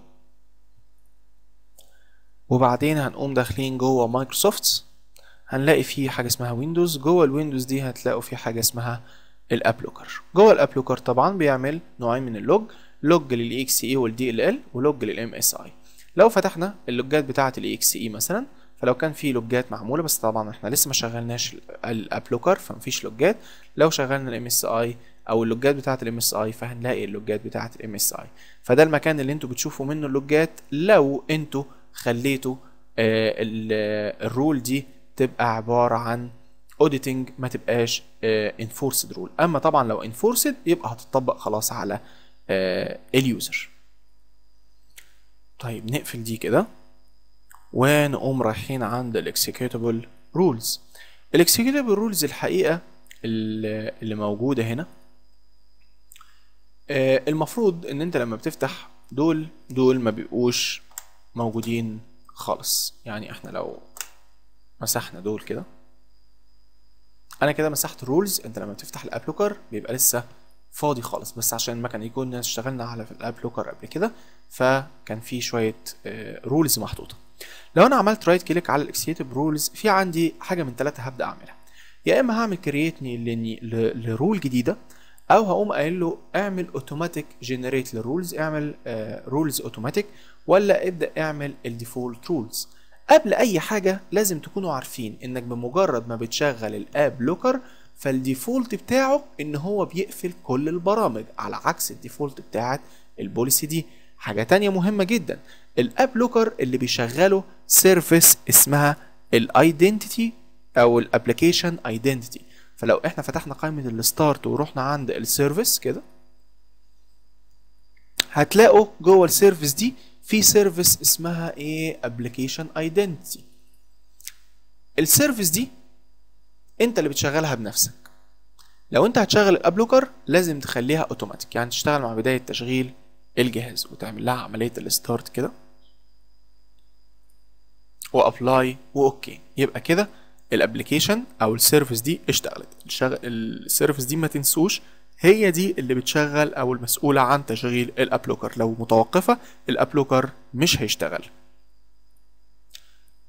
وبعدين هنقوم داخلين جوه مايكروسوفت هنلاقي فيه حاجه اسمها ويندوز جوه الويندوز دي هتلاقوا فيه حاجه اسمها الابلوكر جوه الابلوكر طبعا بيعمل نوعين من اللوج لوج للاي اكس اي والدي ال ال ولوج للام اس اي لو فتحنا اللوجات بتاعه الاي اكس اي مثلا فلو كان في لوجات معموله بس طبعا احنا لسه ما شغلناش الابلوكر فمفيش لوجات لو شغلنا الام اس اي او اللوجات بتاعه الام اس اي فهنلاقي اللوجات بتاعه الام اس اي فده المكان اللي انتوا بتشوفوا منه اللوجات لو انتوا خليتوا آه، الرول دي تبقى عباره عن اوديتنج ما تبقاش انفورسد آه، رول اما طبعا لو انفورسد يبقى هتطبق خلاص على آه، اليوزر طيب نقفل دي كده ونقوم رايحين عند الاكسكيوتابل رولز الاكسكيوتابل رولز الحقيقه اللي موجوده هنا آه، المفروض ان انت لما بتفتح دول دول ما بيبقوش موجودين خالص يعني احنا لو مسحنا دول كده انا كده مسحت رولز انت لما بتفتح الاب لوكر بيبقى لسه فاضي خالص بس عشان المكان يكون اشتغلنا على الاب لوكر قبل كده فكان في شويه رولز آه، محطوطه لو انا عملت رايت كليك على الاكسيتيف رولز في عندي حاجه من ثلاثه هبدا اعملها يا اما هعمل كرييت لرول جديده او هقوم قايل له اعمل اوتوماتيك جنريت للرولز اعمل رولز آه، اوتوماتيك ولا ابدا اعمل الديفولت رولز قبل اي حاجه لازم تكونوا عارفين انك بمجرد ما بتشغل الاب لوكر فالديفولت بتاعه ان هو بيقفل كل البرامج على عكس الديفولت بتاعت البوليسي دي حاجه تانية مهمه جدا الاب لوكر اللي بيشغله سيرفيس اسمها الايدنتيتي او الابلكيشن ايدنتيتي فلو احنا فتحنا قائمة الستارت ورحنا عند السيرفيس كده هتلاقوا جوه السيرفيس دي في سيرفيس اسمها ايه ابلكيشن ايدنتي السيرفيس دي انت اللي بتشغلها بنفسك لو انت هتشغل الابلوكر لازم تخليها اوتوماتيك يعني تشتغل مع بداية تشغيل الجهاز وتعمل لها عملية الستارت كده وابلاي واوكي يبقى كده الابلكيشن او السيرفيس دي اشتغلت السيرفيس دي ما تنسوش هي دي اللي بتشغل او المسؤوله عن تشغيل الابلوكر لو متوقفه الابلوكر مش هيشتغل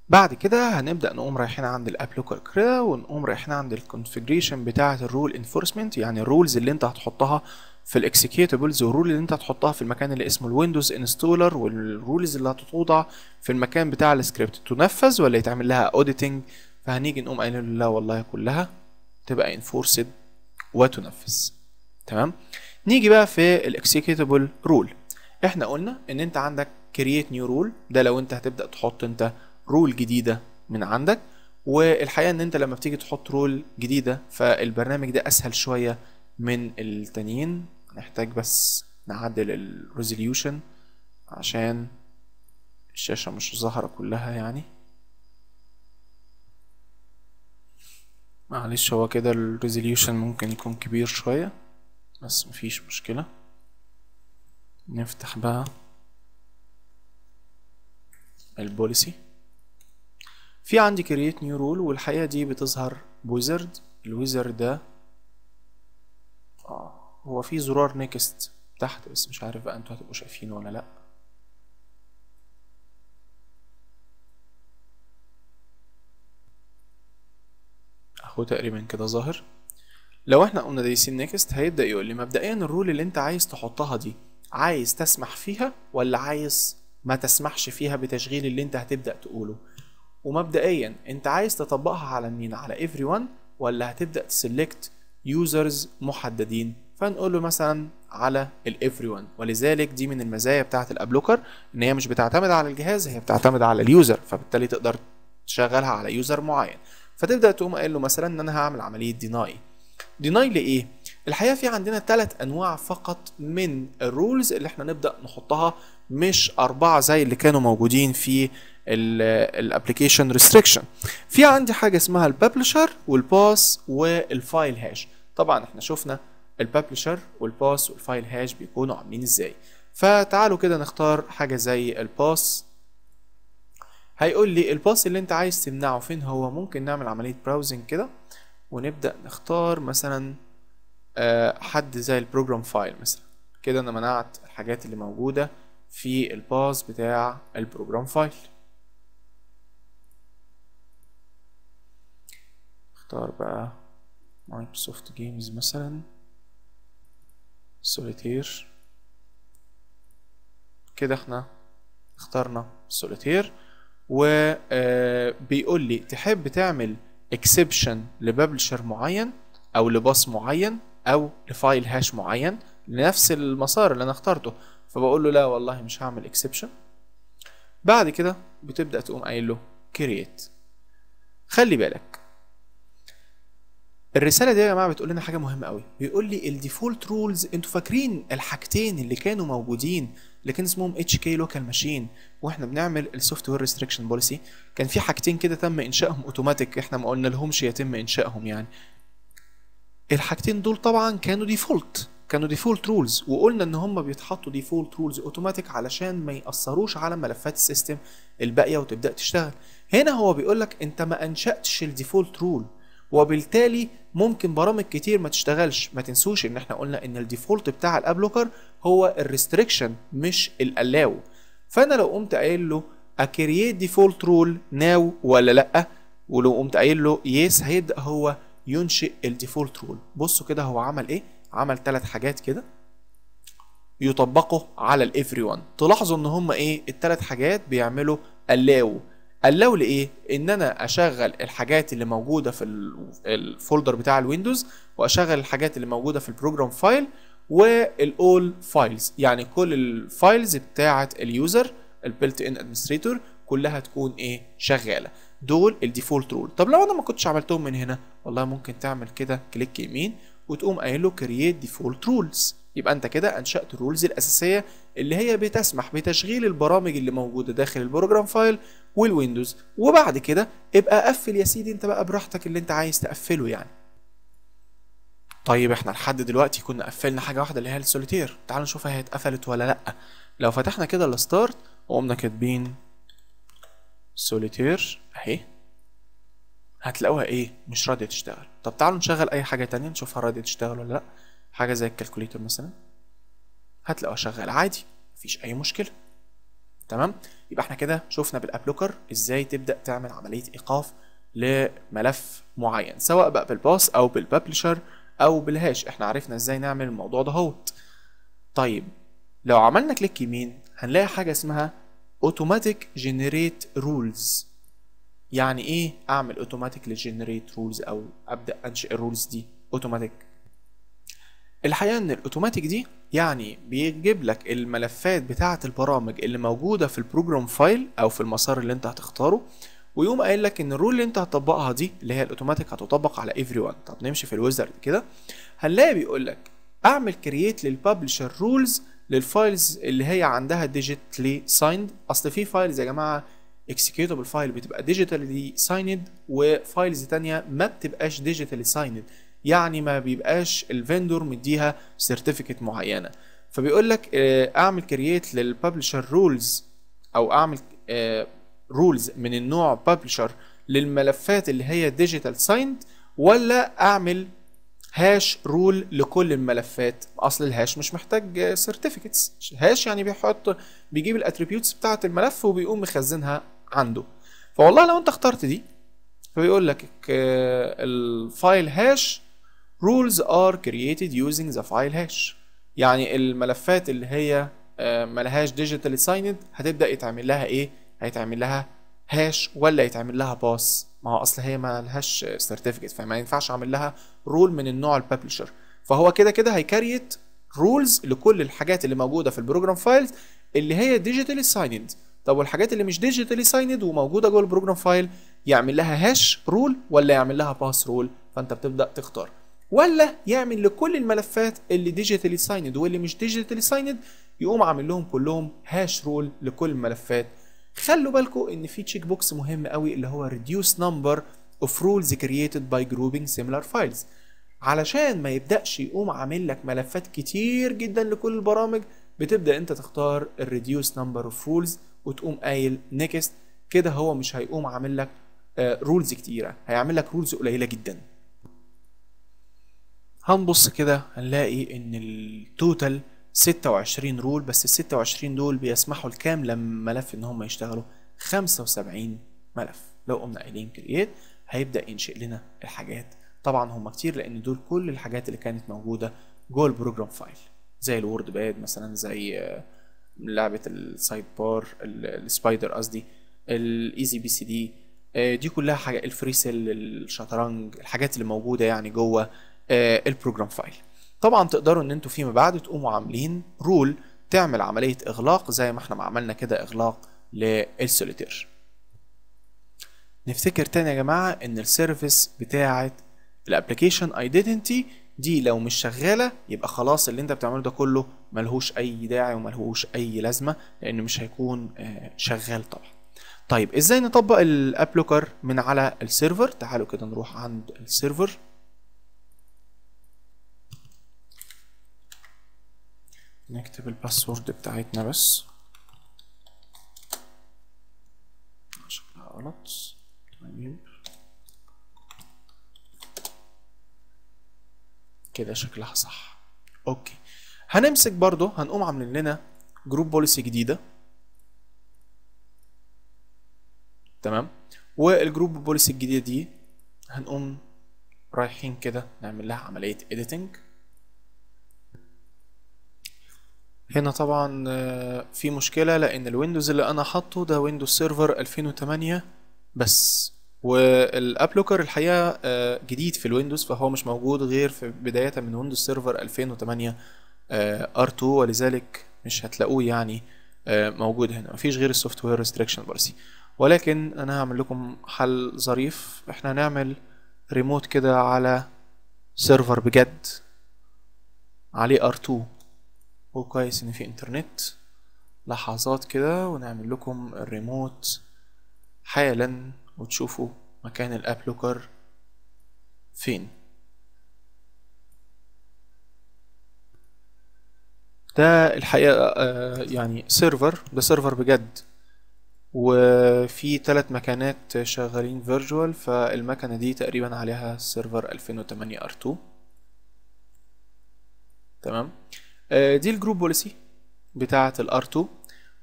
بعد كده هنبدا نقوم رايحين عند الابلوكر كده ونقوم رايحين عند الكونفيجريشن بتاعه الرول انفورسمنت يعني الرولز اللي انت هتحطها في الاكسكيوتابلز والرول اللي انت هتحطها في المكان اللي اسمه الويندوز انستولر والرولز اللي هتتوضع في المكان بتاع السكريبت تنفذ ولا يتعمل لها اوديتنج فهنيجي نقوم قايلين لا والله كلها تبقى انفورسد وتنفذ تمام نيجي بقى في الاكسكيوتبل رول احنا قلنا ان انت عندك كرييت نيو رول ده لو انت هتبدا تحط انت رول جديده من عندك والحقيقه ان انت لما بتيجي تحط رول جديده فالبرنامج ده اسهل شويه من التانيين هنحتاج بس نعدل الريزوليوشن عشان الشاشه مش ظاهره كلها يعني معلش هو كده الريزوليوشن ممكن يكون كبير شوية بس مفيش مشكلة نفتح بقى البوليسي في عندي create new rule والحقيقة دي بتظهر بويزرد الويزرد ده آه، هو في زرار نيكست تحت بس مش عارف بقى انتوا هتبقوا شايفينه ولا لأ اهو تقريبا كده ظاهر لو احنا دي دايسين نيكست هيبدا يقول لي مبدئيا الرول اللي انت عايز تحطها دي عايز تسمح فيها ولا عايز ما تسمحش فيها بتشغيل اللي انت هتبدا تقوله ومبدئيا انت عايز تطبقها على مين على everyone ولا هتبدا تسلكت يوزرز محددين فنقول له مثلا على everyone ولذلك دي من المزايا بتاعه الابلوكر ان هي مش بتعتمد على الجهاز هي بتعتمد على اليوزر فبالتالي تقدر تشغلها على يوزر معين فتبدا تقوم قايل له مثلا ان انا هعمل عمليه ديناي ديناي لايه الحقيقه في عندنا ثلاث انواع فقط من الرولز اللي احنا نبدا نحطها مش اربعه زي اللي كانوا موجودين في الابلكيشن ريستريكشن في عندي حاجه اسمها الببلشر والباس والفايل هاش طبعا احنا شفنا الببلشر والباس والفايل هاش بيكونوا عاملين ازاي فتعالوا كده نختار حاجه زي الباس هيقول لي الباس اللي انت عايز تمنعه فين هو ممكن نعمل عملية براوزنج كده ونبدأ نختار مثلا آه، حد زي البروجرام فايل مثلا كده انا منعت الحاجات اللي موجودة في الباس بتاع البروجرام فايل اختار بقى مايكروسوفت جيمز مثلا سوليتير كده احنا اخترنا سوليتير وبيقول آه، لي تحب تعمل اكسبشن لببلشر معين او لباص معين او لفايل هاش معين لنفس المسار اللي انا اخترته فبقول له لا والله مش هعمل اكسبشن بعد كده بتبدا تقوم قايل له كرييت خلي بالك الرساله دي يا جماعه بتقول لنا حاجه مهمه قوي بيقول لي الديفولت رولز انتوا فاكرين الحاجتين اللي كانوا موجودين لكن اسمهم اتش كي لوكال ماشين واحنا بنعمل السوفت وير ريستريكشن بوليسي كان في حاجتين كده تم انشائهم اوتوماتيك احنا ما قلنا لهمش يتم انشائهم يعني الحاجتين دول طبعا كانوا ديفولت كانوا ديفولت رولز وقلنا ان هم بيتحطوا ديفولت رولز اوتوماتيك علشان ما ياثروش على ملفات السيستم الباقيه وتبدا تشتغل هنا هو بيقول لك انت ما انشاتش الديفولت رول وبالتالي ممكن برامج كتير ما تشتغلش ما تنسوش ان احنا قلنا ان الديفولت بتاع الابلوكر هو الريستريكشن مش الالاو فانا لو قمت قايل له اكرييت ديفولت رول ناو ولا لا ولو قمت قايل له يس هيبدا هو ينشئ الديفولت رول بصوا كده هو عمل ايه عمل ثلاث حاجات كده يطبقه على الافري وان تلاحظوا ان هم ايه الثلاث حاجات بيعملوا الاو قال لي لايه ان انا اشغل الحاجات اللي موجوده في الفولدر بتاع الويندوز واشغل الحاجات اللي موجوده في البروجرام فايل والاول فايلز يعني كل الفايلز بتاعه اليوزر البلت ان ادمنستريتور كلها تكون ايه شغاله دول الديفولت رول طب لو انا ما كنتش عملتهم من هنا والله ممكن تعمل كده كليك يمين وتقوم قايل له كرييت ديفولت رولز يبقى انت كده انشات الرولز الاساسيه اللي هي بتسمح بتشغيل البرامج اللي موجوده داخل البروجرام فايل والويندوز وبعد كده ابقى قفل يا سيدي انت بقى براحتك اللي انت عايز تقفله يعني طيب احنا لحد دلوقتي كنا قفلنا حاجه واحده اللي هي السوليتير تعالوا نشوفها هي اتقفلت ولا لا لو فتحنا كده الستارت وقمنا كاتبين سوليتير اهي هتلاقوها ايه مش راضيه تشتغل طب تعالوا نشغل اي حاجه تانية نشوفها راضيه تشتغل ولا لا حاجه زي الكالكوليتر مثلا هتلاقوها شغاله عادي مفيش اي مشكله تمام يبقى احنا كده شفنا بالابلوكر ازاي تبدا تعمل عمليه ايقاف لملف معين سواء بقى بالباس او بالببلشر او بالهاش احنا عرفنا ازاي نعمل الموضوع دهوت طيب لو عملنا كليك يمين هنلاقي حاجه اسمها اوتوماتيك جنريت رولز يعني ايه اعمل اوتوماتيك لجنريت رولز او ابدا انشئ الرولز دي اوتوماتيك الحقيقه ان الاوتوماتيك دي يعني بيجيب لك الملفات بتاعه البرامج اللي موجوده في البروجرام فايل او في المسار اللي انت هتختاره ويقوم قايل لك ان الرول اللي انت هتطبقها دي اللي هي الاوتوماتيك هتطبق على ايفري وان طب نمشي في الويزرد كده هنلاقي بيقول لك اعمل كرييت للببلشر رولز للفايلز اللي هي عندها ديجيتلي سايند اصل في فايلز يا جماعه اكسكيوتابل فايل بتبقى ديجيتالي سايند وفايلز تانية ما بتبقاش ديجيتالي سايند يعني ما بيبقاش الفندور مديها سيرتيفيكت معينه فبيقول لك آه، اعمل كرييت للببلشر رولز او اعمل رولز آه، من النوع ببلشر للملفات اللي هي ديجيتال سايند ولا اعمل هاش رول لكل الملفات اصل الهاش مش محتاج سيرتيفيكتس آه، هاش يعني بيحط بيجيب الاتريبيوتس بتاعه الملف وبيقوم مخزنها عنده فوالله لو انت اخترت دي فبيقول لك الفايل هاش rules are created using the file hash يعني الملفات اللي هي ملهاش ديجيتال سايند هتبدا يتعمل لها ايه هيتعمل لها هاش ولا يتعمل لها باس ما هو اصل هي ما لهاش سيرتيفيكت فما ينفعش اعمل لها رول من النوع الببلشر فهو كده كده هيكريت رولز لكل الحاجات اللي موجوده في البروجرام فايلز اللي هي ديجيتالي سايند طب والحاجات اللي مش ديجيتالي سايند وموجوده جوه البروجرام فايل يعمل لها هاش رول ولا يعمل لها باس رول فانت بتبدا تختار ولا يعمل لكل الملفات اللي ديجيتالي سايند واللي مش ديجيتالي سايند يقوم عامل لهم كلهم هاش رول لكل الملفات خلوا بالكم ان في تشيك بوكس مهم قوي اللي هو ريديوس نمبر اوف رولز كرييتد باي جروبينج سيميلار فايلز علشان ما يبدأش يقوم عامل لك ملفات كتير جدا لكل البرامج بتبدأ انت تختار الريديوس نمبر اوف رولز وتقوم قايل نيكست كده هو مش هيقوم عامل لك رولز آه، كتيرة هيعمل لك رولز قليلة جدا هنبص كده هنلاقي ان التوتال 26 رول بس ال 26 دول بيسمحوا لكام ملف ان هم يشتغلوا 75 ملف لو قمنا قايلين كرييت هيبدا ينشئ لنا الحاجات طبعا هم كتير لان دول كل الحاجات اللي كانت موجوده جوه البروجرام فايل زي الوورد باد مثلا زي آه، لعبه السايد بار السبايدر قصدي الايزي بي سي دي e آه، دي كلها حاجه الفري سيل الشطرنج الحاجات اللي موجوده يعني جوه آه، البروجرام فايل طبعا تقدروا ان انتوا فيما بعد تقوموا عاملين رول تعمل عملية اغلاق زي ما احنا ما عملنا كده اغلاق للسوليتير نفتكر تاني يا جماعة ان السيرفيس بتاعة الابلكيشن ايدنتي دي لو مش شغالة يبقى خلاص اللي انت بتعمله ده كله ملهوش اي داعي وملهوش اي لازمة لان مش هيكون آه، شغال طبعا طيب ازاي نطبق الابلوكر من على السيرفر تعالوا كده نروح عند السيرفر نكتب الباسورد بتاعتنا بس شكلها غلط طيب كده شكلها صح اوكي هنمسك برضو هنقوم عاملين لنا جروب بوليسي جديده تمام والجروب بوليسي الجديده دي هنقوم رايحين كده نعمل لها عمليه اديتنج هنا طبعا آه، في مشكلة لأن الويندوز اللي أنا حاطه ده ويندوز سيرفر 2008 بس والابلوكر الحقيقة آه، جديد في الويندوز فهو مش موجود غير في بداية من ويندوز سيرفر 2008 R2 آه، ولذلك مش هتلاقوه يعني موجود هنا مفيش غير السوفت وير ريستريكشن بارسي ولكن انا هعمل لكم حل ظريف احنا هنعمل ريموت كده على سيرفر بجد عليه R2 كويس ان في انترنت لحظات كده ونعمل لكم الريموت حالا وتشوفوا مكان الاب لوكر فين ده الحقيقة آه، يعني سيرفر ده سيرفر بجد وفي ثلاث مكانات شغالين فيرجوال فالمكنة دي تقريبا عليها سيرفر 2008 R2 تمام آه، دي الجروب بوليسي بتاعة الار 2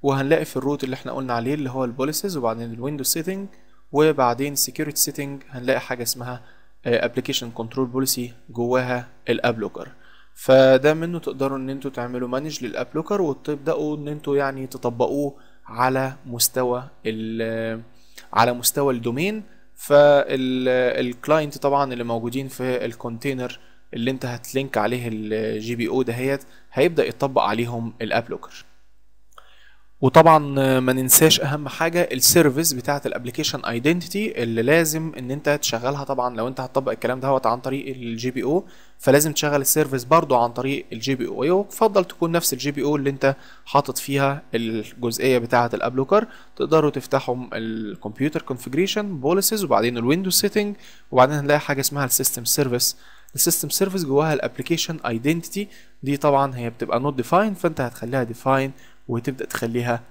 وهنلاقي في الروت اللي احنا قلنا عليه اللي هو البوليسيز وبعدين الويندو سيتنج وبعدين سيكيورتي سيتنج هنلاقي حاجة اسمها ابلكيشن كنترول بوليسي جواها الابلوكر فده منه تقدروا ان انتوا تعملوا مانج للابلوكر وتبداوا ان انتوا يعني تطبقوه على مستوى ال آه، على مستوى الدومين فالكلاينت آه، طبعا اللي موجودين في الكونتينر اللي انت هتلينك عليه الجي بي او دهيت هيبدا يطبق عليهم الاب لوكر وطبعا ما ننساش اهم حاجه السيرفيس بتاعه الابلكيشن ايدنتيتي اللي لازم ان انت تشغلها طبعا لو انت هتطبق الكلام دهوت عن طريق الجي بي او فلازم تشغل السيرفيس برضو عن طريق الجي بي او أيوة، يفضل تكون نفس الجي بي او اللي انت حاطط فيها الجزئيه بتاعه الابلوكر تقدروا تفتحوا الكمبيوتر كونفيجريشن بوليسز وبعدين الويندوز سيتنج وبعدين هنلاقي حاجه اسمها السيستم سيرفيس السيستم سيرفيس جواها الابلكيشن ايدنتيتي دي طبعا هي بتبقى نوت ديفاين فانت هتخليها ديفاين وتبدا تخليها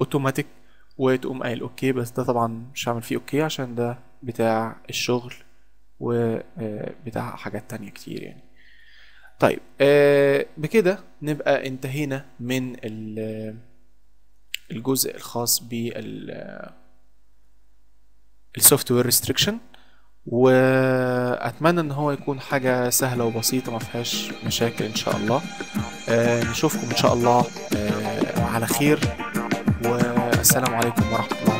اوتوماتيك آه، وتقوم قايل اوكي بس ده طبعا مش هعمل فيه اوكي عشان ده بتاع الشغل وبتاع آه، حاجات تانية كتير يعني طيب آه، بكده نبقى انتهينا من الجزء الخاص بال السوفت وير ريستريكشن واتمنى ان هو يكون حاجه سهله وبسيطه ما فيهاش مشاكل ان شاء الله آه، نشوفكم ان شاء الله آه، على خير والسلام عليكم ورحمه الله